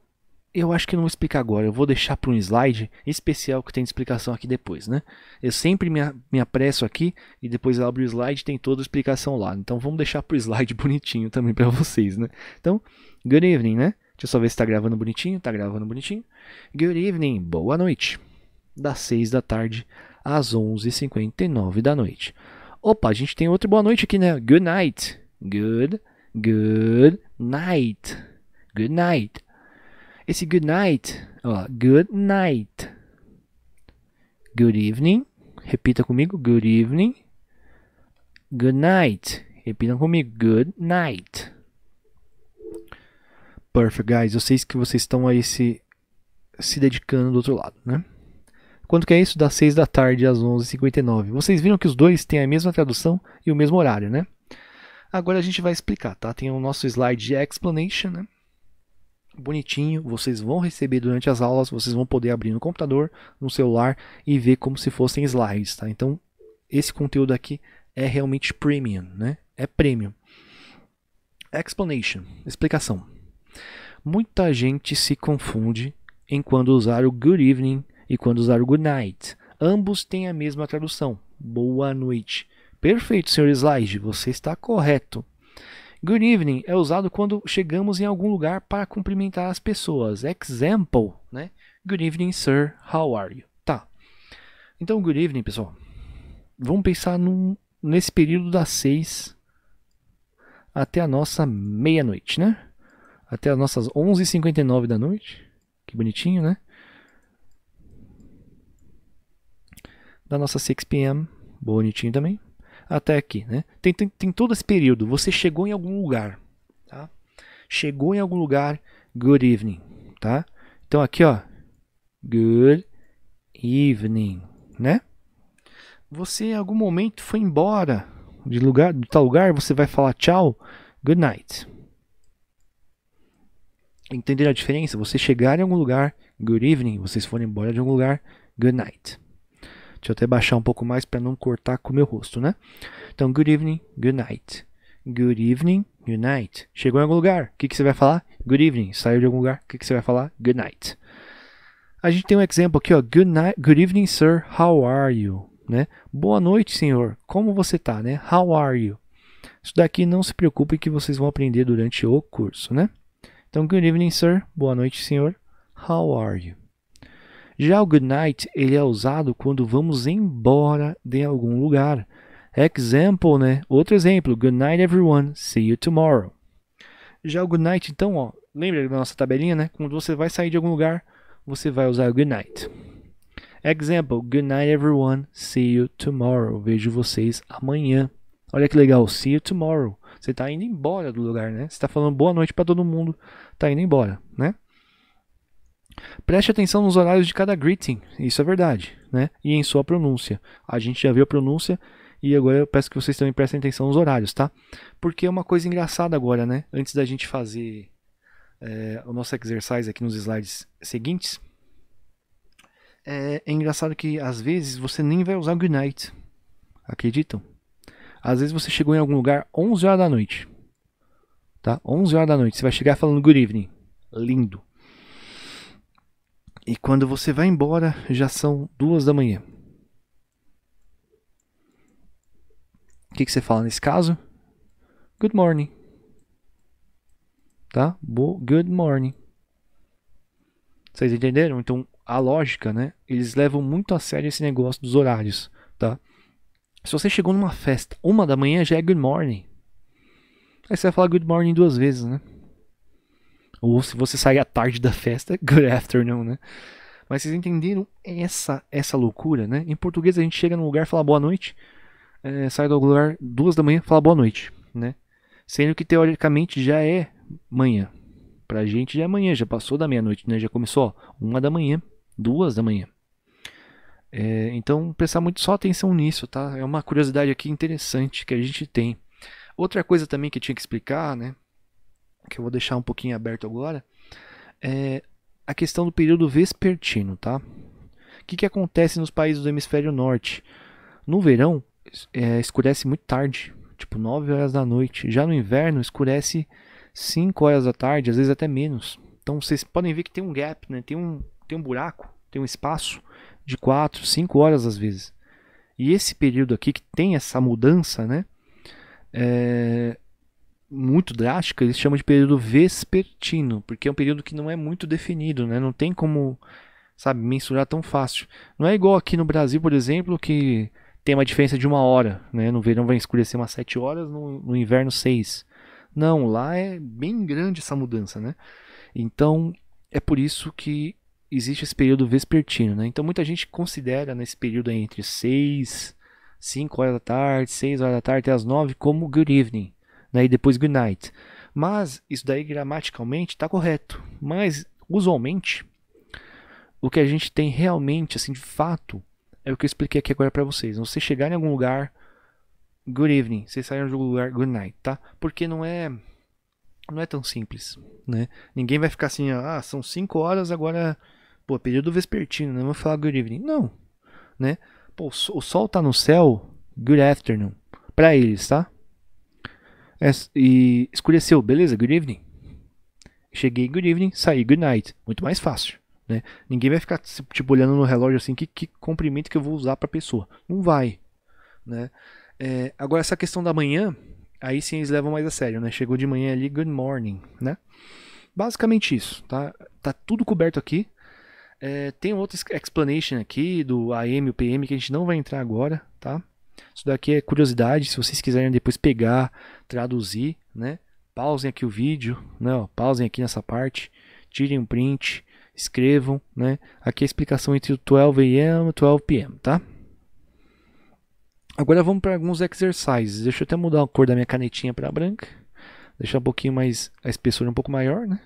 eu acho que não vou explicar agora. Eu vou deixar para um slide especial que tem de explicação aqui depois, né? Eu sempre me, me apresso aqui e depois abro o slide e tem toda a explicação lá. Então vamos deixar para o slide bonitinho também para vocês, né? Então, good evening, né? Deixa eu só ver se está gravando bonitinho. Está gravando bonitinho. Good evening, boa noite. Das 6 da tarde às 11h59 da noite. Opa, a gente tem outra boa noite aqui, né? Good night. Good, good night. Good night. Esse good night, ó, good night. Good evening. Repita comigo, good evening. Good night. Repita comigo, good night. Perfect, guys. Eu sei que vocês estão aí se, se dedicando do outro lado, né? Quanto que é isso? Das 6 da tarde às 11h59. Vocês viram que os dois têm a mesma tradução e o mesmo horário, né? Agora a gente vai explicar, tá? Tem o nosso slide de explanation, né? bonitinho, vocês vão receber durante as aulas, vocês vão poder abrir no computador, no celular e ver como se fossem slides, tá? Então, esse conteúdo aqui é realmente premium, né? É premium. Explanation, explicação. Muita gente se confunde em quando usar o good evening e quando usar o good night. Ambos têm a mesma tradução, boa noite. Perfeito, senhor slide, você está correto. Good evening é usado quando chegamos em algum lugar para cumprimentar as pessoas. Example, né? Good evening, sir. How are you? Tá. Então, good evening, pessoal. Vamos pensar num, nesse período das seis até a nossa meia-noite, né? Até as nossas 11h59 da noite. Que bonitinho, né? Da nossa 6 p.m. Bonitinho também até aqui. Né? Tem, tem, tem todo esse período. Você chegou em algum lugar. Tá? Chegou em algum lugar. Good evening. Tá? Então aqui, ó. Good evening. Né? Você em algum momento foi embora de lugar, de tal lugar, você vai falar tchau. Good night. Entender a diferença? Você chegar em algum lugar, good evening. Vocês foram embora de algum lugar, good night. Deixa eu até baixar um pouco mais para não cortar com o meu rosto, né? Então, good evening, good night. Good evening, good night. Chegou em algum lugar, o que, que você vai falar? Good evening. Saiu de algum lugar, o que, que você vai falar? Good night. A gente tem um exemplo aqui, ó. Good, night, good evening, sir. How are you? Né? Boa noite, senhor. Como você tá, né? How are you? Isso daqui não se preocupe que vocês vão aprender durante o curso, né? Então, good evening, sir. Boa noite, senhor. How are you? Já o goodnight ele é usado quando vamos embora de algum lugar. Example, né? Outro exemplo, good night everyone, see you tomorrow. Já o good night, então, ó, lembra da nossa tabelinha, né? Quando você vai sair de algum lugar, você vai usar good night. Example, good night everyone, see you tomorrow. Vejo vocês amanhã. Olha que legal, see you tomorrow. Você está indo embora do lugar, né? Você está falando boa noite para todo mundo, está indo embora, né? Preste atenção nos horários de cada greeting, isso é verdade, né? E em sua pronúncia. A gente já viu a pronúncia e agora eu peço que vocês também prestem atenção nos horários, tá? Porque é uma coisa engraçada agora, né? Antes da gente fazer é, o nosso exercise aqui nos slides seguintes, é, é, engraçado que às vezes você nem vai usar good night. Acreditam? Às vezes você chegou em algum lugar 11 horas da noite. Tá? 11 horas da noite, você vai chegar falando good evening. Lindo. E quando você vai embora, já são duas da manhã. O que, que você fala nesse caso? Good morning. Tá? Bo good morning. Vocês entenderam? Então, a lógica, né? Eles levam muito a sério esse negócio dos horários, tá? Se você chegou numa festa, uma da manhã já é good morning. Aí você vai falar good morning duas vezes, né? Ou se você sai à tarde da festa, good afternoon, né? Mas vocês entenderam essa essa loucura, né? Em português a gente chega num lugar, fala boa noite, é, sai do lugar duas da manhã, fala boa noite, né? Sendo que teoricamente já é manhã. Pra gente já é manhã, já passou da meia-noite, né? Já começou ó, uma da manhã, duas da manhã. É, então, prestar muito só atenção nisso, tá? É uma curiosidade aqui interessante que a gente tem. Outra coisa também que eu tinha que explicar, né? que eu vou deixar um pouquinho aberto agora, é a questão do período vespertino, tá? O que, que acontece nos países do hemisfério norte? No verão, é, escurece muito tarde, tipo 9 horas da noite. Já no inverno, escurece 5 horas da tarde, às vezes até menos. Então vocês podem ver que tem um gap, né? tem, um, tem um buraco, tem um espaço de 4, 5 horas às vezes. E esse período aqui que tem essa mudança, né? É, muito drástica, eles chamam de período vespertino, porque é um período que não é muito definido, né? Não tem como, sabe, mensurar tão fácil. Não é igual aqui no Brasil, por exemplo, que tem uma diferença de uma hora, né? No verão vai escurecer umas 7 horas, no, no inverno 6. Não, lá é bem grande essa mudança, né? Então, é por isso que existe esse período vespertino, né? Então, muita gente considera nesse período entre 6, 5 horas da tarde, 6 horas da tarde até as 9 como good evening né, e depois good night. Mas isso daí gramaticalmente está correto, mas usualmente o que a gente tem realmente, assim, de fato, é o que eu expliquei aqui agora para vocês. Você chegar em algum lugar, good evening, você sair em algum lugar, good night, tá? Porque não é não é tão simples, né? Ninguém vai ficar assim, ah, são 5 horas agora, pô, período vespertino, não né? vou falar good evening. Não, né? Pô, o sol tá no céu, good afternoon, para eles, tá? É e escureceu, beleza, good evening. Cheguei, good evening, saí, good night. Muito mais fácil. Né? Ninguém vai ficar tipo olhando no relógio assim que, que comprimento que eu vou usar para a pessoa. Não vai, né? É, agora essa questão da manhã, aí sim eles levam mais a sério, né? Chegou de manhã ali, good morning, né? Basicamente isso, tá? Tá tudo coberto aqui. É, tem outra explanation aqui do AM e o PM que a gente não vai entrar agora, tá? Isso daqui é curiosidade, se vocês quiserem depois pegar, traduzir, né? Pausem aqui o vídeo, né? Ó, pausem aqui nessa parte, tirem um print, escrevam, né? Aqui é a explicação entre o 12 a.m. e 12 p.m., tá? Agora vamos para alguns exercícios. Deixa eu até mudar a cor da minha canetinha para branca. Deixar um pouquinho mais a espessura um pouco maior, né?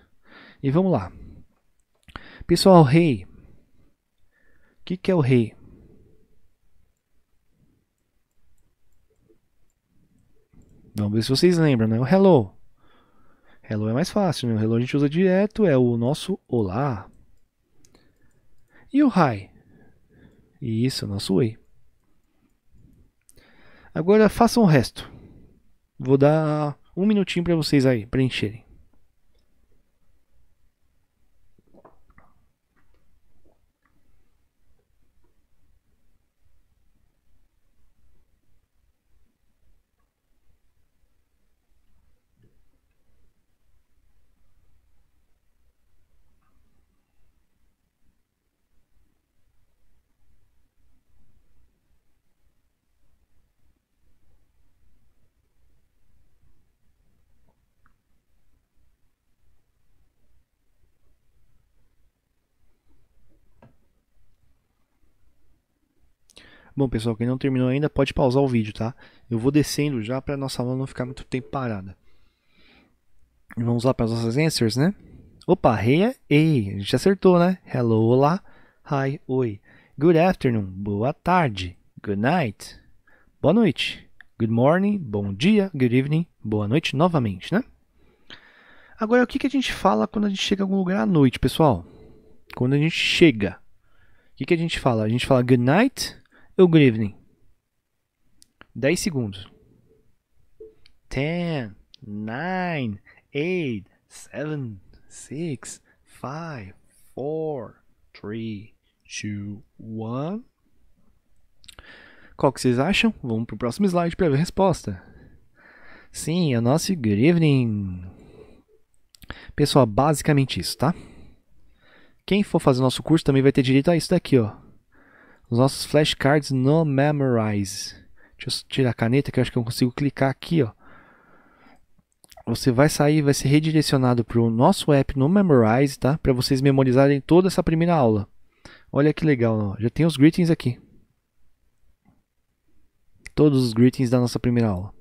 E vamos lá. Pessoal, rei. O que, que é o rei? Vamos ver se vocês lembram, né? O hello. Hello é mais fácil, né? O hello a gente usa direto, é o nosso olá. E o hi? Isso, nosso oi. Agora façam o resto. Vou dar um minutinho para vocês aí preencherem. Bom, pessoal, quem não terminou ainda pode pausar o vídeo, tá? Eu vou descendo já para nossa aula não ficar muito tempo parada. Vamos lá para as nossas answers, né? Opa, hey, ei, é a gente acertou, né? Hello, olá, hi, oi. Good afternoon, boa tarde. Good night, boa noite. Good morning, bom dia. Good evening, boa noite novamente, né? Agora, o que, que a gente fala quando a gente chega a algum lugar à noite, pessoal? Quando a gente chega, o que, que a gente fala? A gente fala good night, o Grivening. 10 segundos. 10, 9, 8, 7, 6, 5, 4, 3, 2, 1. Qual que vocês acham? Vamos para o próximo slide para ver a resposta. Sim, é o nosso good Pessoal, basicamente isso, tá? Quem for fazer o nosso curso também vai ter direito a isso daqui, ó os nossos flashcards no Memorize. Deixa eu tirar a caneta que eu acho que eu consigo clicar aqui, ó. Você vai sair, vai ser redirecionado para o nosso app no Memorize, tá? Para vocês memorizarem toda essa primeira aula. Olha que legal, ó. já tem os greetings aqui. Todos os greetings da nossa primeira aula.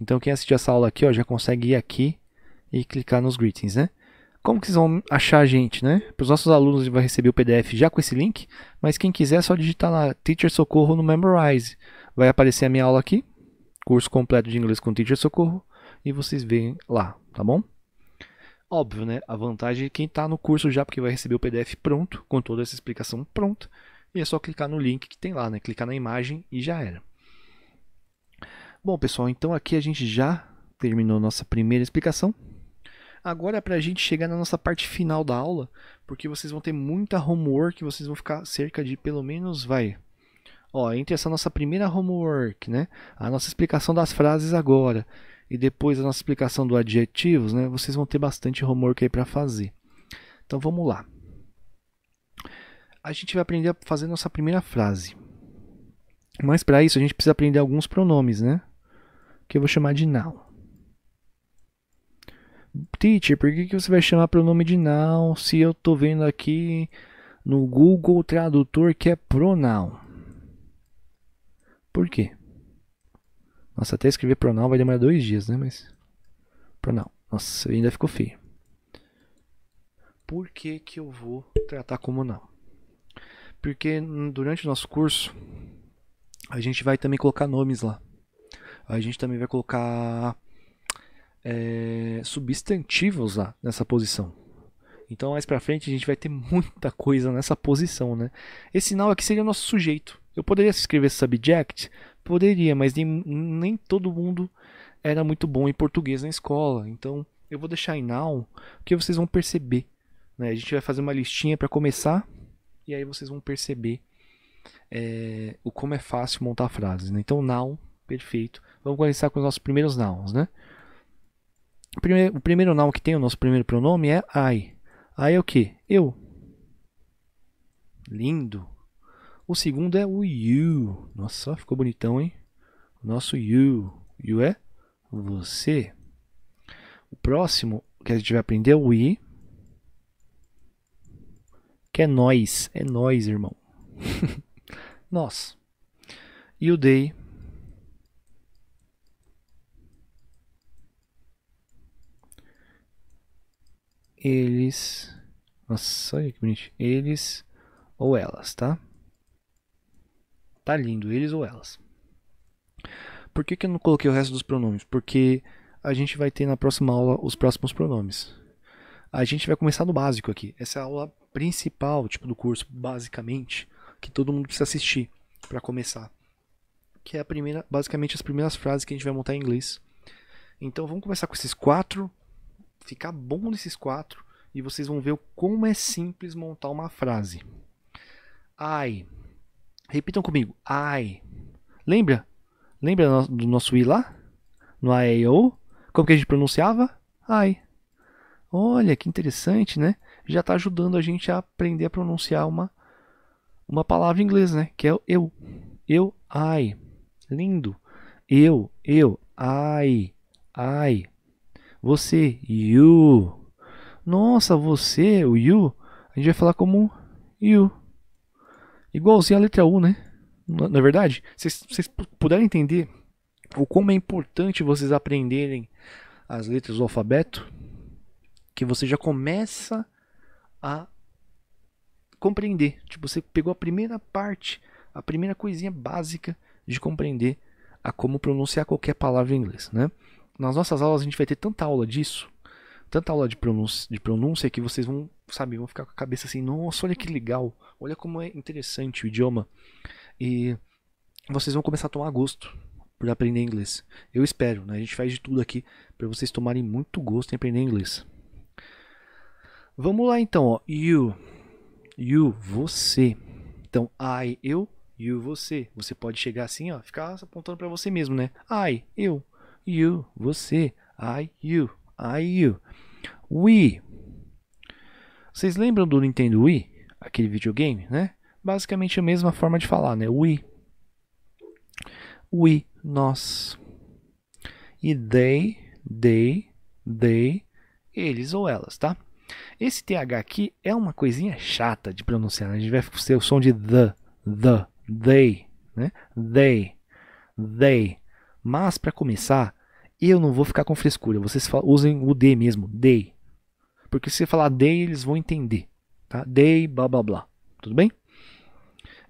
Então quem assistiu essa aula aqui, ó, já consegue ir aqui e clicar nos greetings, né? Como que vocês vão achar a gente, né? Para os nossos alunos, vai receber o PDF já com esse link, mas quem quiser é só digitar lá Teacher Socorro no Memorize. Vai aparecer a minha aula aqui, curso completo de inglês com Teacher Socorro, e vocês veem lá, tá bom? Óbvio, né? A vantagem é quem está no curso já, porque vai receber o PDF pronto, com toda essa explicação pronta, e é só clicar no link que tem lá, né? Clicar na imagem e já era. Bom, pessoal, então aqui a gente já terminou nossa primeira explicação. Agora, para a gente chegar na nossa parte final da aula, porque vocês vão ter muita homework, vocês vão ficar cerca de pelo menos, vai, ó, entre essa nossa primeira homework, né, a nossa explicação das frases agora e depois a nossa explicação dos adjetivos, né, vocês vão ter bastante homework aí para fazer. Então vamos lá. A gente vai aprender a fazer nossa primeira frase. Mas para isso a gente precisa aprender alguns pronomes, né? Que eu vou chamar de now. Teacher, por que, que você vai chamar nome de noun se eu tô vendo aqui no Google Tradutor que é pronoun? Por quê? Nossa, até escrever pronoun vai demorar dois dias, né? Mas. Pronoun. Nossa, ainda ficou feio. Por que, que eu vou tratar como não? Porque durante o nosso curso, a gente vai também colocar nomes lá. A gente também vai colocar é, substantivos lá nessa posição. Então mais para frente a gente vai ter muita coisa nessa posição, né? Esse sinal aqui seria o nosso sujeito. Eu poderia escrever subject? Poderia, mas nem, nem todo mundo era muito bom em português na escola. Então eu vou deixar em now, porque vocês vão perceber. Né? A gente vai fazer uma listinha para começar e aí vocês vão perceber é, o como é fácil montar frases. Né? Então now, perfeito. Vamos começar com os nossos primeiros nouns, né? primeiro, o primeiro noun que tem o nosso primeiro pronome é I. I é o que? Eu. Lindo. O segundo é o you. Nossa, ficou bonitão, hein? O nosso you. You é você. O próximo que a gente vai aprender é o we. Que é nós. É nós, irmão. nós. E o they eles. Nossa, olha que bonito. Eles ou elas, tá? Tá lindo, eles ou elas. Por que, que eu não coloquei o resto dos pronomes? Porque a gente vai ter na próxima aula os próximos pronomes. A gente vai começar no básico aqui. Essa é a aula principal, tipo, do curso, basicamente, que todo mundo precisa assistir para começar. Que é a primeira, basicamente as primeiras frases que a gente vai montar em inglês. Então vamos começar com esses quatro ficar bom nesses quatro e vocês vão ver como é simples montar uma frase. I. Repitam comigo. I. Lembra? Lembra do nosso I lá? No AEO? Como que a gente pronunciava? I. Olha, que interessante, né? Já está ajudando a gente a aprender a pronunciar uma, uma palavra em inglês, né? Que é o eu. Eu, I. Lindo. Eu, eu, I. I. Você, you. Nossa, você, o you. A gente vai falar como you. Igualzinho a letra U, né? Não é, é verdade? Se vocês puderem entender o como é importante vocês aprenderem as letras do alfabeto, que você já começa a compreender. Tipo, você pegou a primeira parte, a primeira coisinha básica de compreender a como pronunciar qualquer palavra em inglês, né? nas nossas aulas a gente vai ter tanta aula disso, tanta aula de pronúncia, de pronúncia que vocês vão, sabe, vão ficar com a cabeça assim, nossa, olha que legal, olha como é interessante o idioma. E vocês vão começar a tomar gosto por aprender inglês. Eu espero, né? A gente faz de tudo aqui para vocês tomarem muito gosto em aprender inglês. Vamos lá então, ó. You. You, você. Então, I, eu. You, você. Você pode chegar assim, ó, ficar apontando para você mesmo, né? I, eu you, você, I, you, I, you. Wii. Vocês lembram do Nintendo Wii? Aquele videogame, né? Basicamente a mesma forma de falar, né? Wii. We, nós. E they, they, they, eles ou elas, tá? Esse TH aqui é uma coisinha chata de pronunciar. Né? A gente vai ser o som de the, the, they, né? They, they. Mas para começar, eu não vou ficar com frescura. Vocês usem o de mesmo, day. Porque se você falar day, eles vão entender. Tá? Day, blá blá blá. Tudo bem?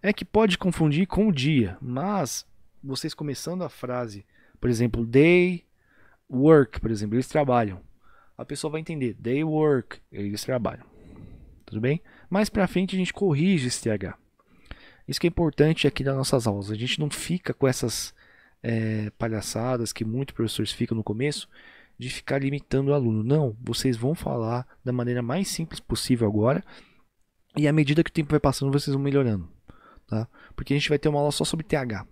É que pode confundir com o dia, mas vocês começando a frase, por exemplo, day work, por exemplo, eles trabalham. A pessoa vai entender, day work, eles trabalham. Tudo bem? Mais para frente a gente corrige esse TH. Isso que é importante aqui nas nossas aulas. A gente não fica com essas é, palhaçadas que muitos professores ficam no começo de ficar limitando o aluno. Não, vocês vão falar da maneira mais simples possível agora e à medida que o tempo vai passando vocês vão melhorando, tá? Porque a gente vai ter uma aula só sobre TH.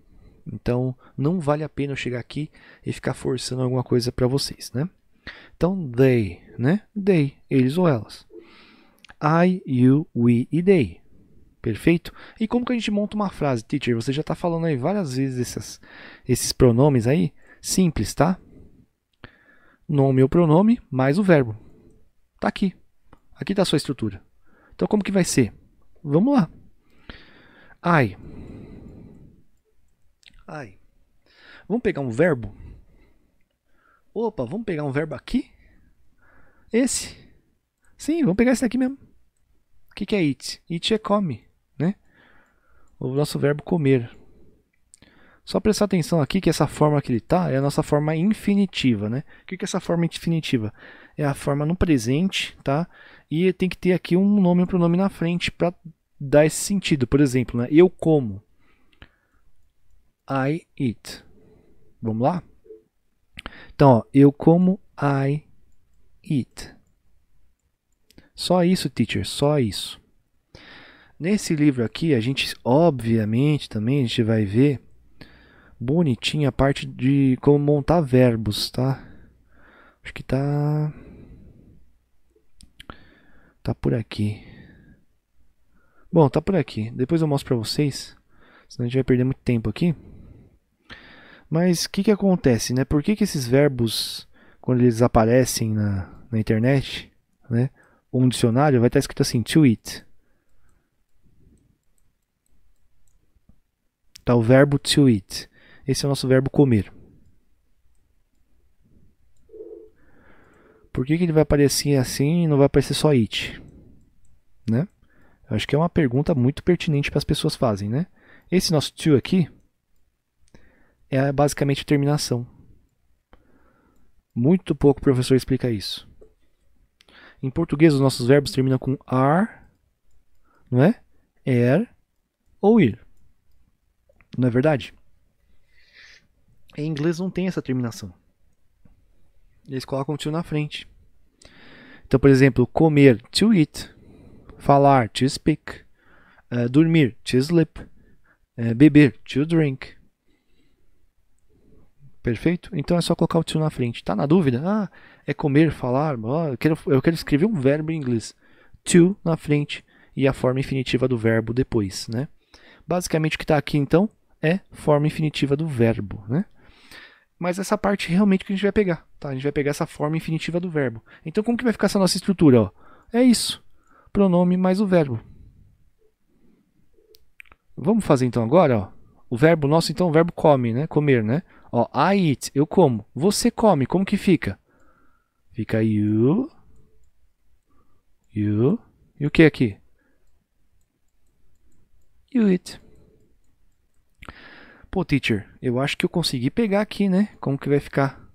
Então não vale a pena eu chegar aqui e ficar forçando alguma coisa para vocês, né? Então they, né? They, eles ou elas. I, you, we e they. Perfeito? E como que a gente monta uma frase? Teacher, você já está falando aí várias vezes essas, esses pronomes aí. Simples, tá? Nome ou pronome, mais o verbo. Tá aqui. Aqui está a sua estrutura. Então, como que vai ser? Vamos lá. I. I. Vamos pegar um verbo? Opa, vamos pegar um verbo aqui? Esse? Sim, vamos pegar esse daqui mesmo. O que, que é it? It é come o nosso verbo comer. Só prestar atenção aqui que essa forma que ele está é a nossa forma infinitiva. Né? O que é essa forma infinitiva? É a forma no presente, tá? E tem que ter aqui um nome e um pronome na frente para dar esse sentido. Por exemplo, né? eu como. I eat. Vamos lá? Então, ó, eu como I eat. Só isso, teacher, só isso. Nesse livro aqui, a gente obviamente também a gente vai ver bonitinha a parte de como montar verbos, tá? Acho que tá tá por aqui. Bom, tá por aqui. Depois eu mostro para vocês, senão a gente vai perder muito tempo aqui. Mas o que que acontece, né? Por que que esses verbos quando eles aparecem na, na internet, né? Um dicionário vai estar escrito assim, to Tá, o verbo to eat. Esse é o nosso verbo comer. Por que, que ele vai aparecer assim, assim e não vai aparecer só it? Né? Eu acho que é uma pergunta muito pertinente para as pessoas fazem, né? Esse nosso to aqui é basicamente terminação. Muito pouco o professor explica isso. Em português, os nossos verbos terminam com ar, não é? Er ou ir. Não é verdade? Em inglês não tem essa terminação. Eles colocam o to na frente. Então, por exemplo, comer, to eat. Falar, to speak. Uh, dormir, to sleep. Uh, beber, to drink. Perfeito? Então é só colocar o to na frente. Tá na dúvida? Ah, é comer, falar. Oh, eu, quero, eu quero escrever um verbo em inglês. To na frente e a forma infinitiva do verbo depois, né? Basicamente o que está aqui então é forma infinitiva do verbo, né? Mas essa parte realmente que a gente vai pegar, tá? A gente vai pegar essa forma infinitiva do verbo. Então como que vai ficar essa nossa estrutura, ó? É isso. Pronome mais o verbo. Vamos fazer então agora, ó. O verbo nosso então, o verbo come, né? Comer, né? Ó, I eat, eu como. Você come, como que fica? Fica you you. E o que aqui? You eat. Pô, teacher, eu acho que eu consegui pegar aqui, né? Como que vai ficar?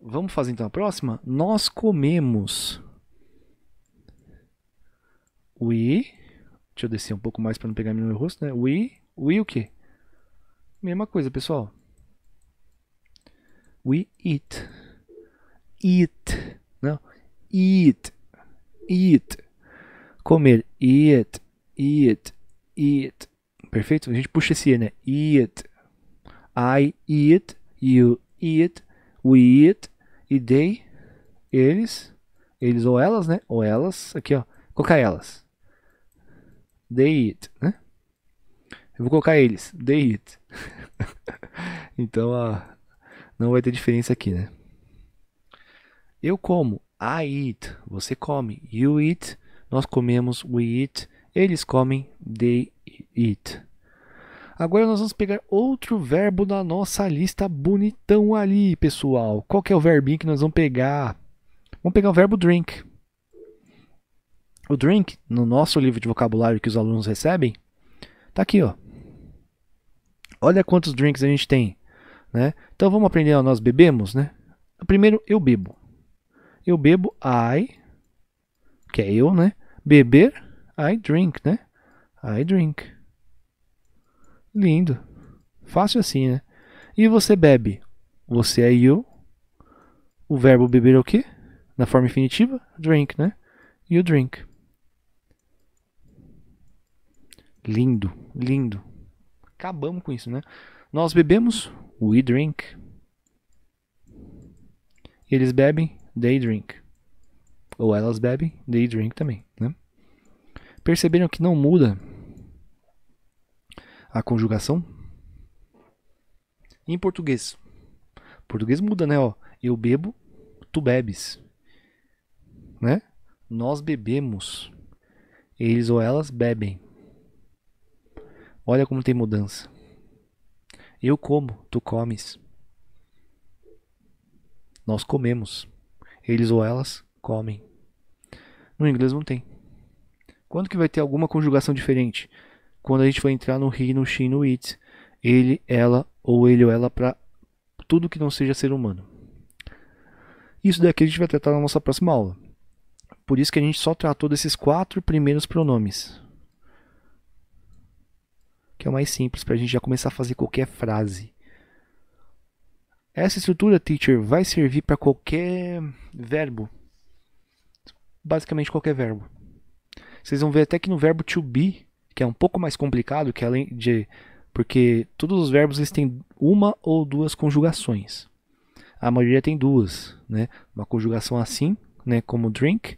Vamos fazer então a próxima? Nós comemos. We. Deixa eu descer um pouco mais para não pegar meu rosto, né? We. We o quê? Mesma coisa, pessoal. We eat. Eat. Não. Eat. Eat. Comer. Eat. Eat. Eat perfeito? A gente puxa esse E, né? Eat. I eat, you eat, we eat, e they, eles, eles ou elas, né? Ou elas, aqui ó, colocar elas. They eat, né? Eu vou colocar eles, they eat. então, ó, não vai ter diferença aqui, né? Eu como, I eat, você come, you eat, nós comemos, we eat, eles comem, they it. Agora nós vamos pegar outro verbo da nossa lista bonitão ali, pessoal. Qual que é o verbinho que nós vamos pegar? Vamos pegar o verbo drink. O drink, no nosso livro de vocabulário que os alunos recebem, tá aqui, ó. Olha quantos drinks a gente tem, né? Então vamos aprender, ó, nós bebemos, né? Primeiro, eu bebo. Eu bebo, I, que é eu, né? Beber, I drink, né? I drink. Lindo. Fácil assim, né? E você bebe? Você é you. O verbo beber é o quê? Na forma infinitiva? Drink, né? You drink. Lindo, lindo. Acabamos com isso, né? Nós bebemos? We drink. Eles bebem? They drink. Ou elas bebem? They drink também, né? Perceberam que não muda a conjugação. Em português. Português muda, né? Ó, eu bebo, tu bebes. Né? Nós bebemos. Eles ou elas bebem. Olha como tem mudança. Eu como, tu comes. Nós comemos. Eles ou elas comem. No inglês não tem. Quando que vai ter alguma conjugação diferente? quando a gente for entrar no he, no she, no it, ele, ela ou ele ou ela para tudo que não seja ser humano. Isso daqui a gente vai tratar na nossa próxima aula. Por isso que a gente só tratou desses quatro primeiros pronomes. Que é o mais simples para a gente já começar a fazer qualquer frase. Essa estrutura, teacher, vai servir para qualquer verbo. Basicamente qualquer verbo. Vocês vão ver até que no verbo to be, que é um pouco mais complicado, que é além de porque todos os verbos eles têm uma ou duas conjugações. A maioria tem duas, né? Uma conjugação assim, né, como drink.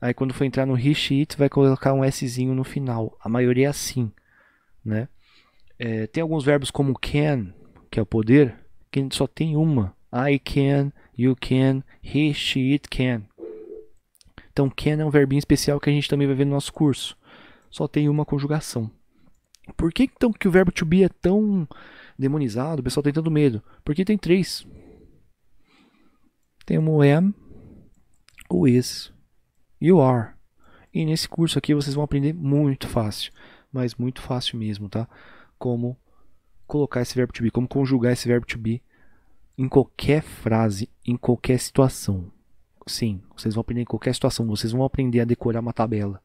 Aí quando for entrar no he, she, it, vai colocar um szinho no final. A maioria é assim, né? É, tem alguns verbos como can, que é o poder, que só tem uma. I can, you can, he, she, it can. Então can é um verbinho especial que a gente também vai ver no nosso curso só tem uma conjugação. Por que então que o verbo to be é tão demonizado? O pessoal tem tanto medo. Porque tem três. Tem o am, o is e o are. E nesse curso aqui vocês vão aprender muito fácil, mas muito fácil mesmo, tá? Como colocar esse verbo to be, como conjugar esse verbo to be em qualquer frase, em qualquer situação. Sim, vocês vão aprender em qualquer situação, vocês vão aprender a decorar uma tabela.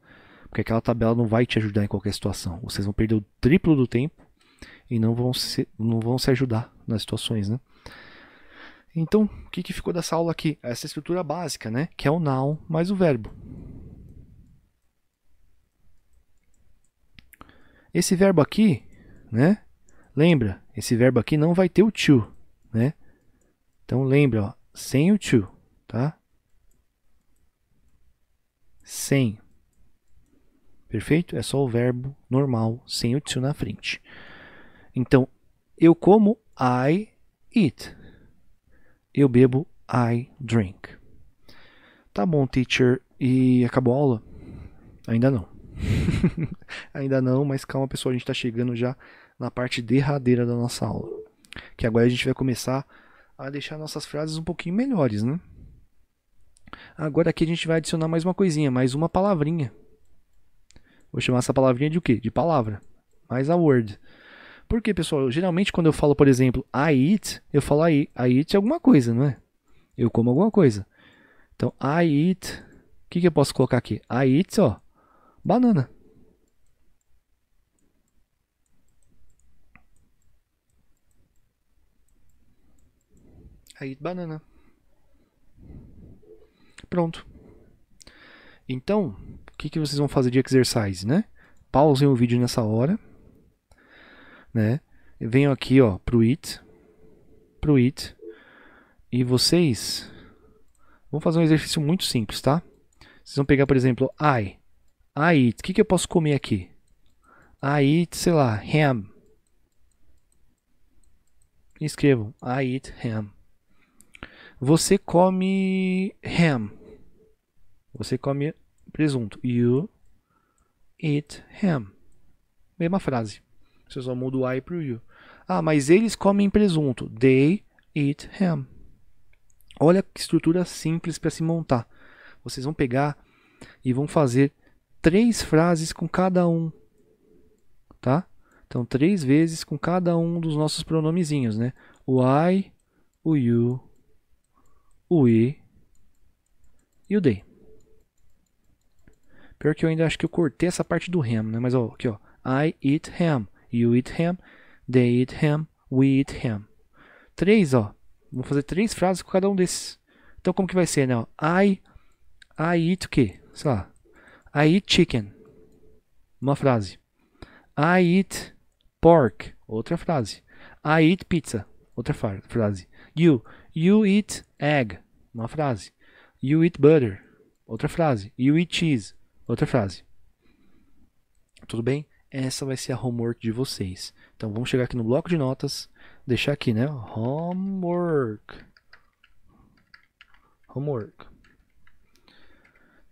Porque aquela tabela não vai te ajudar em qualquer situação. Vocês vão perder o triplo do tempo e não vão se, não vão se ajudar nas situações, né? Então, o que, que ficou dessa aula aqui? Essa estrutura básica, né? Que é o noun mais o verbo. Esse verbo aqui, né? Lembra, esse verbo aqui não vai ter o to, né? Então, lembra, ó, sem o to, tá? Sem. Perfeito? É só o verbo normal, sem o to na frente. Então, eu como, I eat. Eu bebo, I drink. Tá bom, teacher. E acabou a aula? Ainda não. Ainda não, mas calma, pessoal. A gente está chegando já na parte derradeira da nossa aula. Que agora a gente vai começar a deixar nossas frases um pouquinho melhores, né? Agora aqui a gente vai adicionar mais uma coisinha, mais uma palavrinha Vou chamar essa palavrinha de o quê? De palavra. Mais a word. Porque, pessoal, geralmente quando eu falo, por exemplo, I eat, eu falo I, I eat é alguma coisa, não é? Eu como alguma coisa. Então, I eat. O que, que eu posso colocar aqui? I eat, ó. Banana. I eat banana. Pronto. Então, que, que vocês vão fazer de exercise, né? Pausem o vídeo nessa hora, né? Venham aqui, ó, pro it, pro it, e vocês vão fazer um exercício muito simples, tá? Vocês vão pegar, por exemplo, I, I eat, o que, que eu posso comer aqui? I eat, sei lá, ham. Escrevam, I eat ham. Você come ham. Você come presunto. You eat ham. Mesma frase. Você só muda o I pro you. Ah, mas eles comem presunto. They eat ham. Olha que estrutura simples para se montar. Vocês vão pegar e vão fazer três frases com cada um. Tá? Então, três vezes com cada um dos nossos pronomezinhos, né? O I, o you, o we e o they. Pior que eu ainda acho que eu cortei essa parte do ham, né? Mas ó, aqui ó. I eat ham. You eat ham. They eat ham. We eat ham. Três, ó. Vou fazer três frases com cada um desses. Então como que vai ser, né? I, I eat o quê? Sei lá. I eat chicken. Uma frase. I eat pork. Outra frase. I eat pizza. Outra frase. You, you eat egg. Uma frase. You eat butter. Outra frase. You eat cheese. Outra frase. Tudo bem? Essa vai ser a homework de vocês. Então vamos chegar aqui no bloco de notas, deixar aqui, né? Homework. Homework.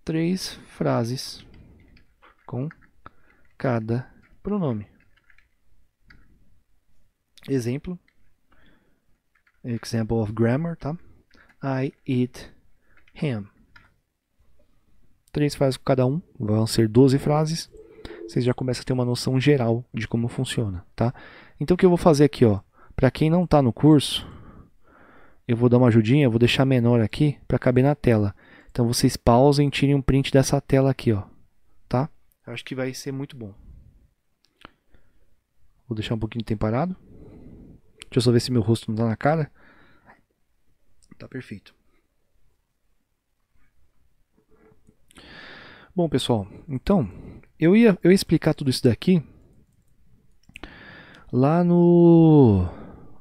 Três frases com cada pronome. Exemplo. Example of grammar, tá? I eat ham. Três frases com cada um, vão ser 12 frases. Vocês já começam a ter uma noção geral de como funciona, tá? Então o que eu vou fazer aqui, ó, para quem não está no curso, eu vou dar uma ajudinha, vou deixar menor aqui para caber na tela. Então vocês pausem, tirem um print dessa tela aqui, ó, tá? Eu acho que vai ser muito bom. Vou deixar um pouquinho de tempo parado. Deixa eu só ver se meu rosto não tá na cara. Tá perfeito. Bom, pessoal, então eu ia, eu ia explicar tudo isso daqui lá no,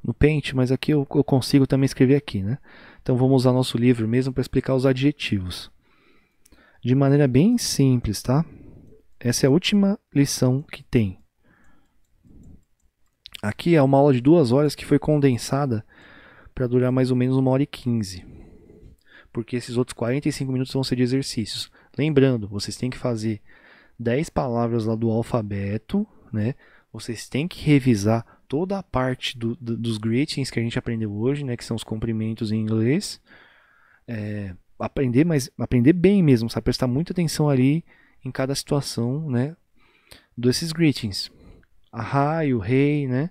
no Paint, mas aqui eu, eu consigo também escrever aqui, né? Então vamos usar nosso livro mesmo para explicar os adjetivos. De maneira bem simples, tá? Essa é a última lição que tem. Aqui é uma aula de duas horas que foi condensada para durar mais ou menos uma hora e quinze. Porque esses outros 45 minutos vão ser de exercícios. Lembrando, vocês têm que fazer 10 palavras lá do alfabeto, né? Vocês têm que revisar toda a parte do, do, dos greetings que a gente aprendeu hoje, né? Que são os cumprimentos em inglês. É, aprender, mas aprender bem mesmo, sabe? Prestar muita atenção ali em cada situação, né? Desses greetings. hi, rei, hey, né?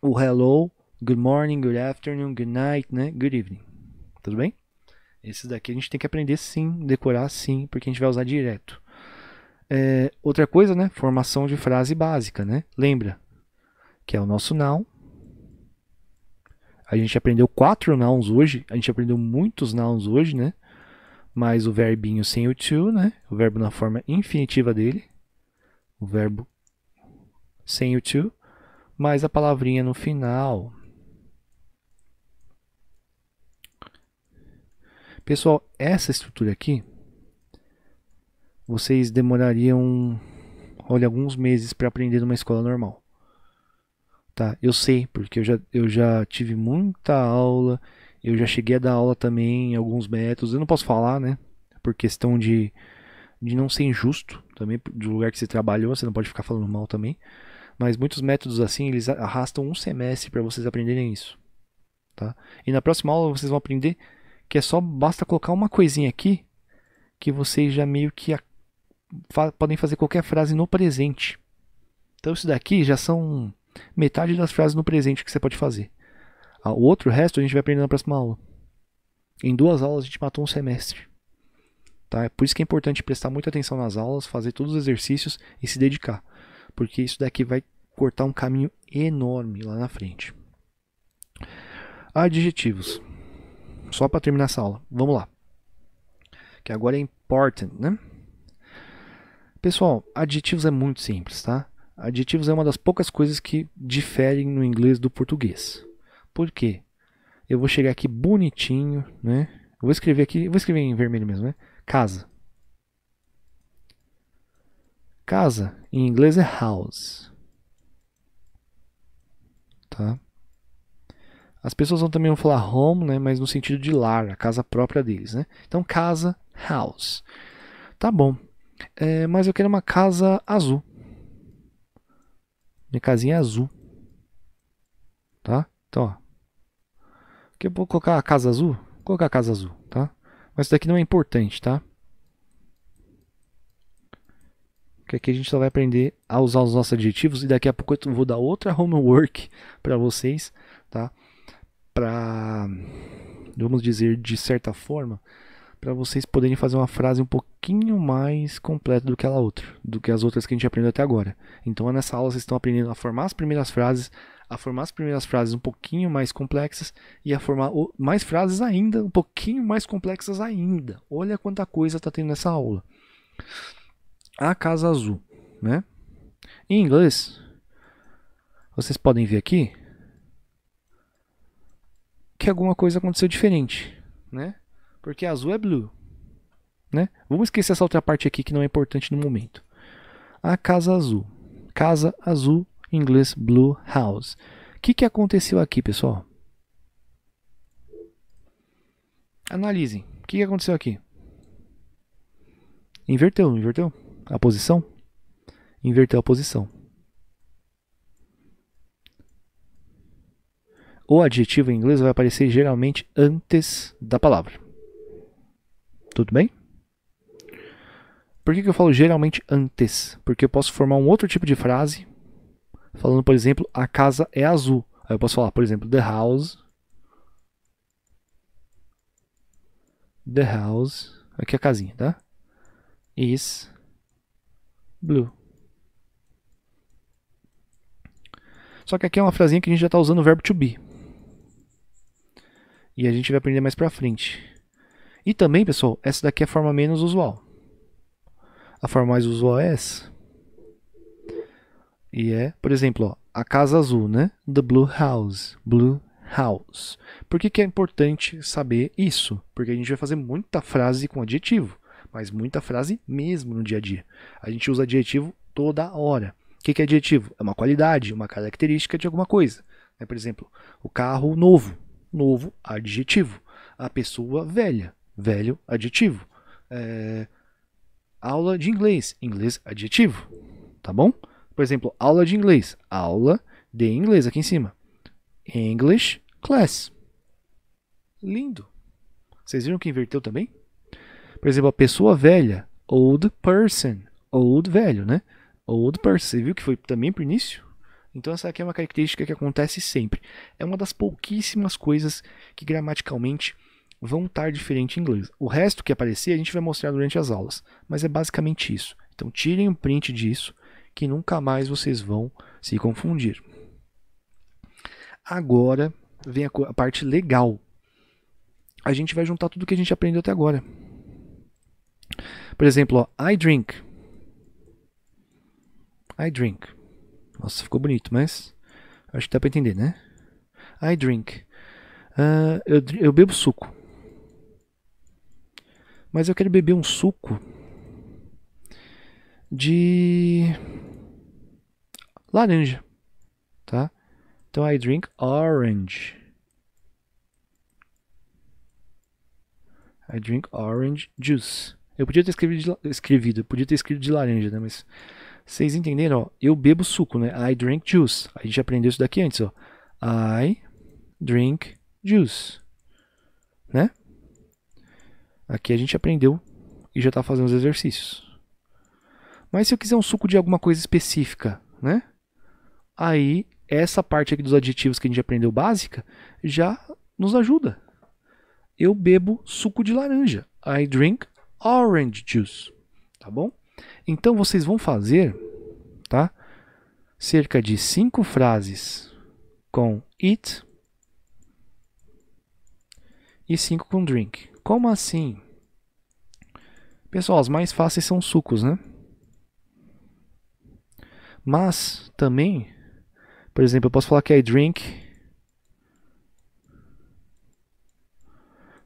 O hello, good morning, good afternoon, good night, né? Good evening. Tudo bem? Esses daqui a gente tem que aprender sim, decorar sim, porque a gente vai usar direto. É, outra coisa, né? Formação de frase básica, né? Lembra que é o nosso noun. A gente aprendeu quatro nouns hoje, a gente aprendeu muitos nouns hoje, né? Mas o verbinho sem o to, né? O verbo na forma infinitiva dele. O verbo sem o to. Mais a palavrinha no final, Pessoal, essa estrutura aqui, vocês demorariam, olha, alguns meses para aprender numa escola normal. Tá, eu sei, porque eu já, eu já tive muita aula, eu já cheguei a dar aula também em alguns métodos, eu não posso falar, né? Por questão de, de não ser injusto também, do lugar que você trabalhou, você não pode ficar falando mal também. Mas muitos métodos assim, eles arrastam um semestre para vocês aprenderem isso. Tá? E na próxima aula vocês vão aprender que é só basta colocar uma coisinha aqui que vocês já meio que a, fa, podem fazer qualquer frase no presente. Então isso daqui já são metade das frases no presente que você pode fazer. Ah, o outro resto a gente vai aprender na próxima aula. Em duas aulas a gente matou um semestre. Tá? É por isso que é importante prestar muita atenção nas aulas, fazer todos os exercícios e se dedicar, porque isso daqui vai cortar um caminho enorme lá na frente. Adjetivos só para terminar essa aula. Vamos lá. Que agora é important, né? Pessoal, adjetivos é muito simples, tá? Adjetivos é uma das poucas coisas que diferem no inglês do português. Por quê? Eu vou chegar aqui bonitinho, né? vou escrever aqui, vou escrever em vermelho mesmo, né? Casa. Casa em inglês é house. Tá? As pessoas vão também vão falar home, né, mas no sentido de lar, a casa própria deles, né? Então casa, house. Tá bom. É, mas eu quero uma casa azul. Minha casinha é azul. Tá? Então, ó. Aqui eu vou colocar a casa azul. Vou colocar a casa azul, tá? Mas isso daqui não é importante, tá? Porque aqui a gente só vai aprender a usar os nossos adjetivos e daqui a pouco eu vou dar outra homework para vocês, tá? para, vamos dizer de certa forma, para vocês poderem fazer uma frase um pouquinho mais completa do que a outra, do que as outras que a gente aprendeu até agora. Então nessa aula vocês estão aprendendo a formar as primeiras frases, a formar as primeiras frases um pouquinho mais complexas e a formar mais frases ainda, um pouquinho mais complexas ainda. Olha quanta coisa está tendo nessa aula. A Casa Azul, né? Em inglês, vocês podem ver aqui, que alguma coisa aconteceu diferente, né? Porque azul é blue, né? Vamos esquecer essa outra parte aqui que não é importante no momento. A casa azul. Casa azul, em inglês blue house. O que, que aconteceu aqui, pessoal? Analisem. O que, que aconteceu aqui? Inverteu, inverteu? A posição? Inverteu a posição. o adjetivo em inglês vai aparecer geralmente antes da palavra. Tudo bem? Por que, que eu falo geralmente antes? Porque eu posso formar um outro tipo de frase, falando, por exemplo, a casa é azul. Aí eu posso falar, por exemplo, the house. The house. Aqui é a casinha, tá? Is blue. Só que aqui é uma frasinha que a gente já está usando o verbo to be. E a gente vai aprender mais pra frente. E também, pessoal, essa daqui é a forma menos usual. A forma mais usual é essa. E é, por exemplo, ó, a casa azul, né? The Blue House. Blue House. Por que, que é importante saber isso? Porque a gente vai fazer muita frase com adjetivo, mas muita frase mesmo no dia a dia. A gente usa adjetivo toda hora. O que, que é adjetivo? É uma qualidade, uma característica de alguma coisa. Né? Por exemplo, o carro novo novo adjetivo. A pessoa velha, velho adjetivo. É, aula de inglês, inglês adjetivo. Tá bom? Por exemplo, aula de inglês, aula de inglês aqui em cima. English class. Lindo. Vocês viram que inverteu também? Por exemplo, a pessoa velha, old person, old velho, né? Old person. Você viu que foi também para o início? Então essa aqui é uma característica que acontece sempre. É uma das pouquíssimas coisas que gramaticalmente vão estar diferente em inglês. O resto que aparecer a gente vai mostrar durante as aulas, mas é basicamente isso. Então tirem um print disso que nunca mais vocês vão se confundir. Agora vem a parte legal. A gente vai juntar tudo que a gente aprendeu até agora. Por exemplo, ó, I drink. I drink. Nossa, ficou bonito, mas acho que dá pra entender, né? I drink. Uh, eu, eu bebo suco. Mas eu quero beber um suco de laranja, tá? Então I drink orange. I drink orange juice. Eu podia ter escrevido, escrevido, podia ter escrito de laranja, né? Mas vocês entenderam? Ó, eu bebo suco, né? I drink juice. A gente aprendeu isso daqui antes, ó. I drink juice. Né? Aqui a gente aprendeu e já está fazendo os exercícios. Mas se eu quiser um suco de alguma coisa específica, né? Aí essa parte aqui dos adjetivos que a gente aprendeu básica já nos ajuda. Eu bebo suco de laranja. I drink orange juice, tá bom? Então vocês vão fazer, tá? Cerca de cinco frases com it e cinco com drink. Como assim? Pessoal, as mais fáceis são sucos, né? Mas também, por exemplo, eu posso falar que I drink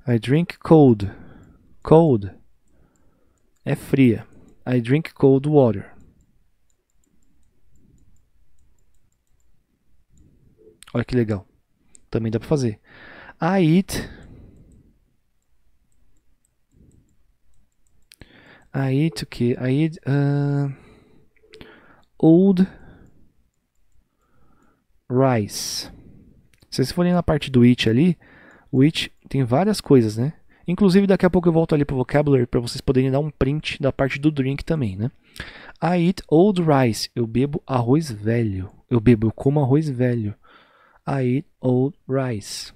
I drink cold. Cold é fria. I drink cold water. Olha que legal. Também dá para fazer. I eat. I eat o que? I eat uh, old rice. Se vocês forem na parte do it ali, o it tem várias coisas, né? Inclusive, daqui a pouco eu volto ali pro vocabulary para vocês poderem dar um print da parte do drink também, né? I eat old rice. Eu bebo arroz velho. Eu bebo, eu como arroz velho. I eat old rice.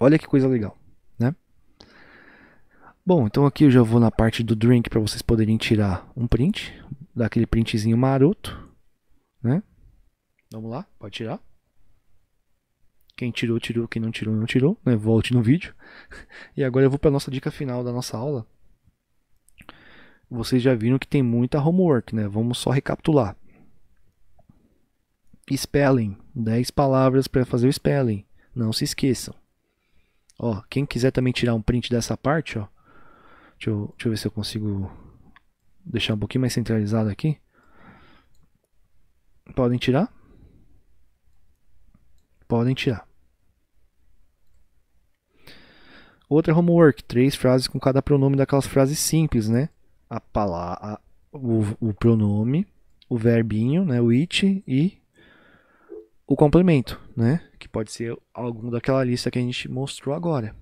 Olha que coisa legal, né? Bom, então aqui eu já vou na parte do drink para vocês poderem tirar um print, daquele printzinho maroto, né? Vamos lá, pode tirar. Quem tirou, tirou. Quem não tirou, não tirou. Né? Volte no vídeo. E agora eu vou para nossa dica final da nossa aula. Vocês já viram que tem muita homework, né? Vamos só recapitular. Spelling. 10 palavras para fazer o spelling. Não se esqueçam. Ó, quem quiser também tirar um print dessa parte, ó. Deixa eu, deixa eu ver se eu consigo deixar um pouquinho mais centralizado aqui. Podem tirar? Podem tirar. Outra é homework, três frases com cada pronome daquelas frases simples, né? A palavra, o, o, pronome, o verbinho, né, o it e o complemento, né, que pode ser algum daquela lista que a gente mostrou agora.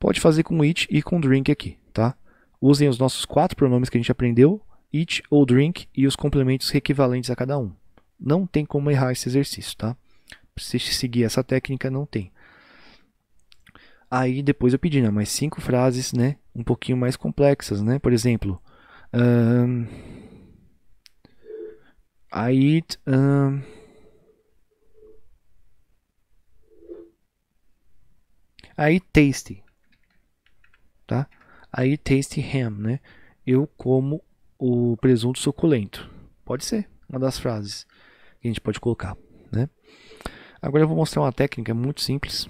Pode fazer com it e com drink aqui, tá? Usem os nossos quatro pronomes que a gente aprendeu, it ou drink e os complementos equivalentes a cada um. Não tem como errar esse exercício, tá? Se seguir essa técnica, não tem. Aí depois eu pedi né, mais cinco frases, né? Um pouquinho mais complexas, né? Por exemplo, um, I eat. Um, I eat tasty, tá? I eat tasty ham, né? Eu como o presunto suculento. Pode ser uma das frases que a gente pode colocar, né? Agora eu vou mostrar uma técnica muito simples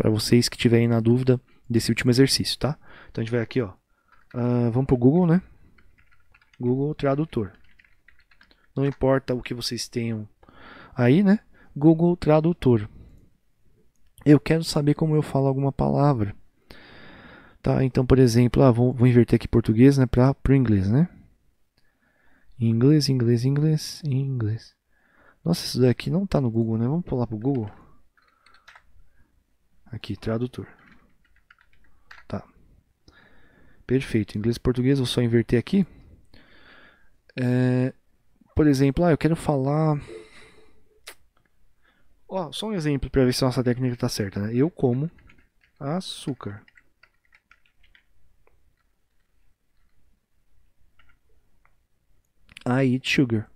para vocês que estiverem na dúvida desse último exercício, tá? Então a gente vai aqui, ó. Uh, vamos pro Google, né? Google Tradutor. Não importa o que vocês tenham aí, né? Google Tradutor. Eu quero saber como eu falo alguma palavra. Tá? Então, por exemplo, ah, vou, vou inverter aqui português, né, para o inglês, né? Inglês, inglês, inglês, inglês. Nossa, isso daqui não tá no Google, né? Vamos pular pro Google. Aqui, tradutor. Tá. Perfeito. Inglês e português, vou só inverter aqui. É, por exemplo, ah, eu quero falar. Oh, só um exemplo para ver se nossa técnica está certa. Né? Eu como açúcar. I eat sugar.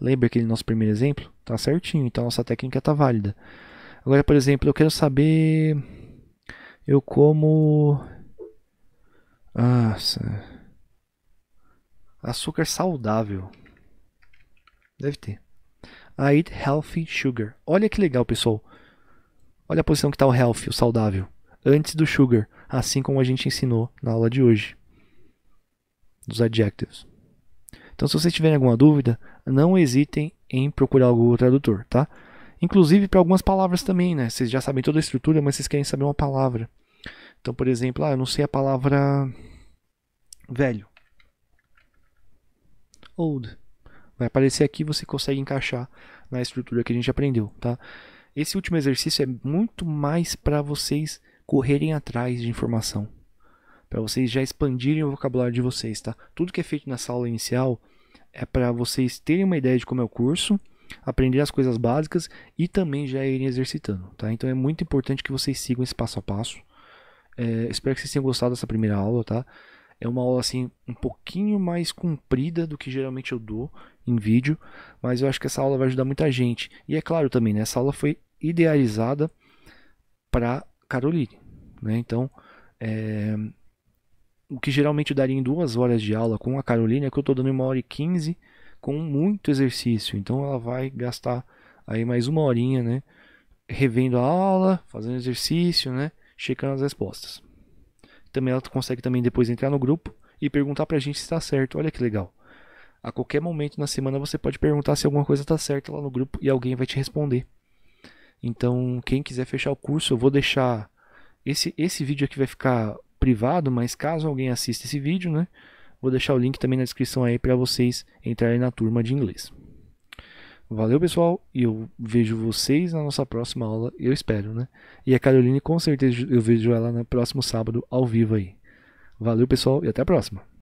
Lembra aquele nosso primeiro exemplo? Tá certinho, então nossa técnica está válida. Agora, por exemplo, eu quero saber. Eu como. Nossa. Açúcar saudável. Deve ter. I eat healthy sugar. Olha que legal, pessoal. Olha a posição que está o healthy, o saudável. Antes do sugar. Assim como a gente ensinou na aula de hoje. Dos adjectives. Então, se vocês tiverem alguma dúvida, não hesitem em procurar o Google Tradutor, tá? Inclusive para algumas palavras também, né? Vocês já sabem toda a estrutura, mas vocês querem saber uma palavra. Então, por exemplo, ah, eu não sei a palavra velho. Old. Vai aparecer aqui, você consegue encaixar na estrutura que a gente aprendeu, tá? Esse último exercício é muito mais para vocês correrem atrás de informação, para vocês já expandirem o vocabulário de vocês, tá? Tudo que é feito nessa aula inicial é para vocês terem uma ideia de como é o curso aprender as coisas básicas e também já irem exercitando, tá? Então é muito importante que vocês sigam esse passo a passo. É, espero que vocês tenham gostado dessa primeira aula, tá? É uma aula assim um pouquinho mais comprida do que geralmente eu dou em vídeo, mas eu acho que essa aula vai ajudar muita gente. E é claro também, né, essa aula foi idealizada para Caroline, né? Então, é, o que geralmente eu daria em duas horas de aula com a Carolina, é que eu estou dando em uma hora e quinze com muito exercício. Então ela vai gastar aí mais uma horinha, né? Revendo a aula, fazendo exercício, né? Checando as respostas. Também ela consegue também depois entrar no grupo e perguntar pra gente se está certo. Olha que legal. A qualquer momento na semana você pode perguntar se alguma coisa está certa lá no grupo e alguém vai te responder. Então, quem quiser fechar o curso, eu vou deixar esse esse vídeo aqui vai ficar privado, mas caso alguém assista esse vídeo, né? Vou deixar o link também na descrição aí para vocês entrarem na turma de inglês. Valeu, pessoal, e eu vejo vocês na nossa próxima aula, eu espero, né? E a Caroline, com certeza, eu vejo ela no próximo sábado, ao vivo aí. Valeu, pessoal, e até a próxima!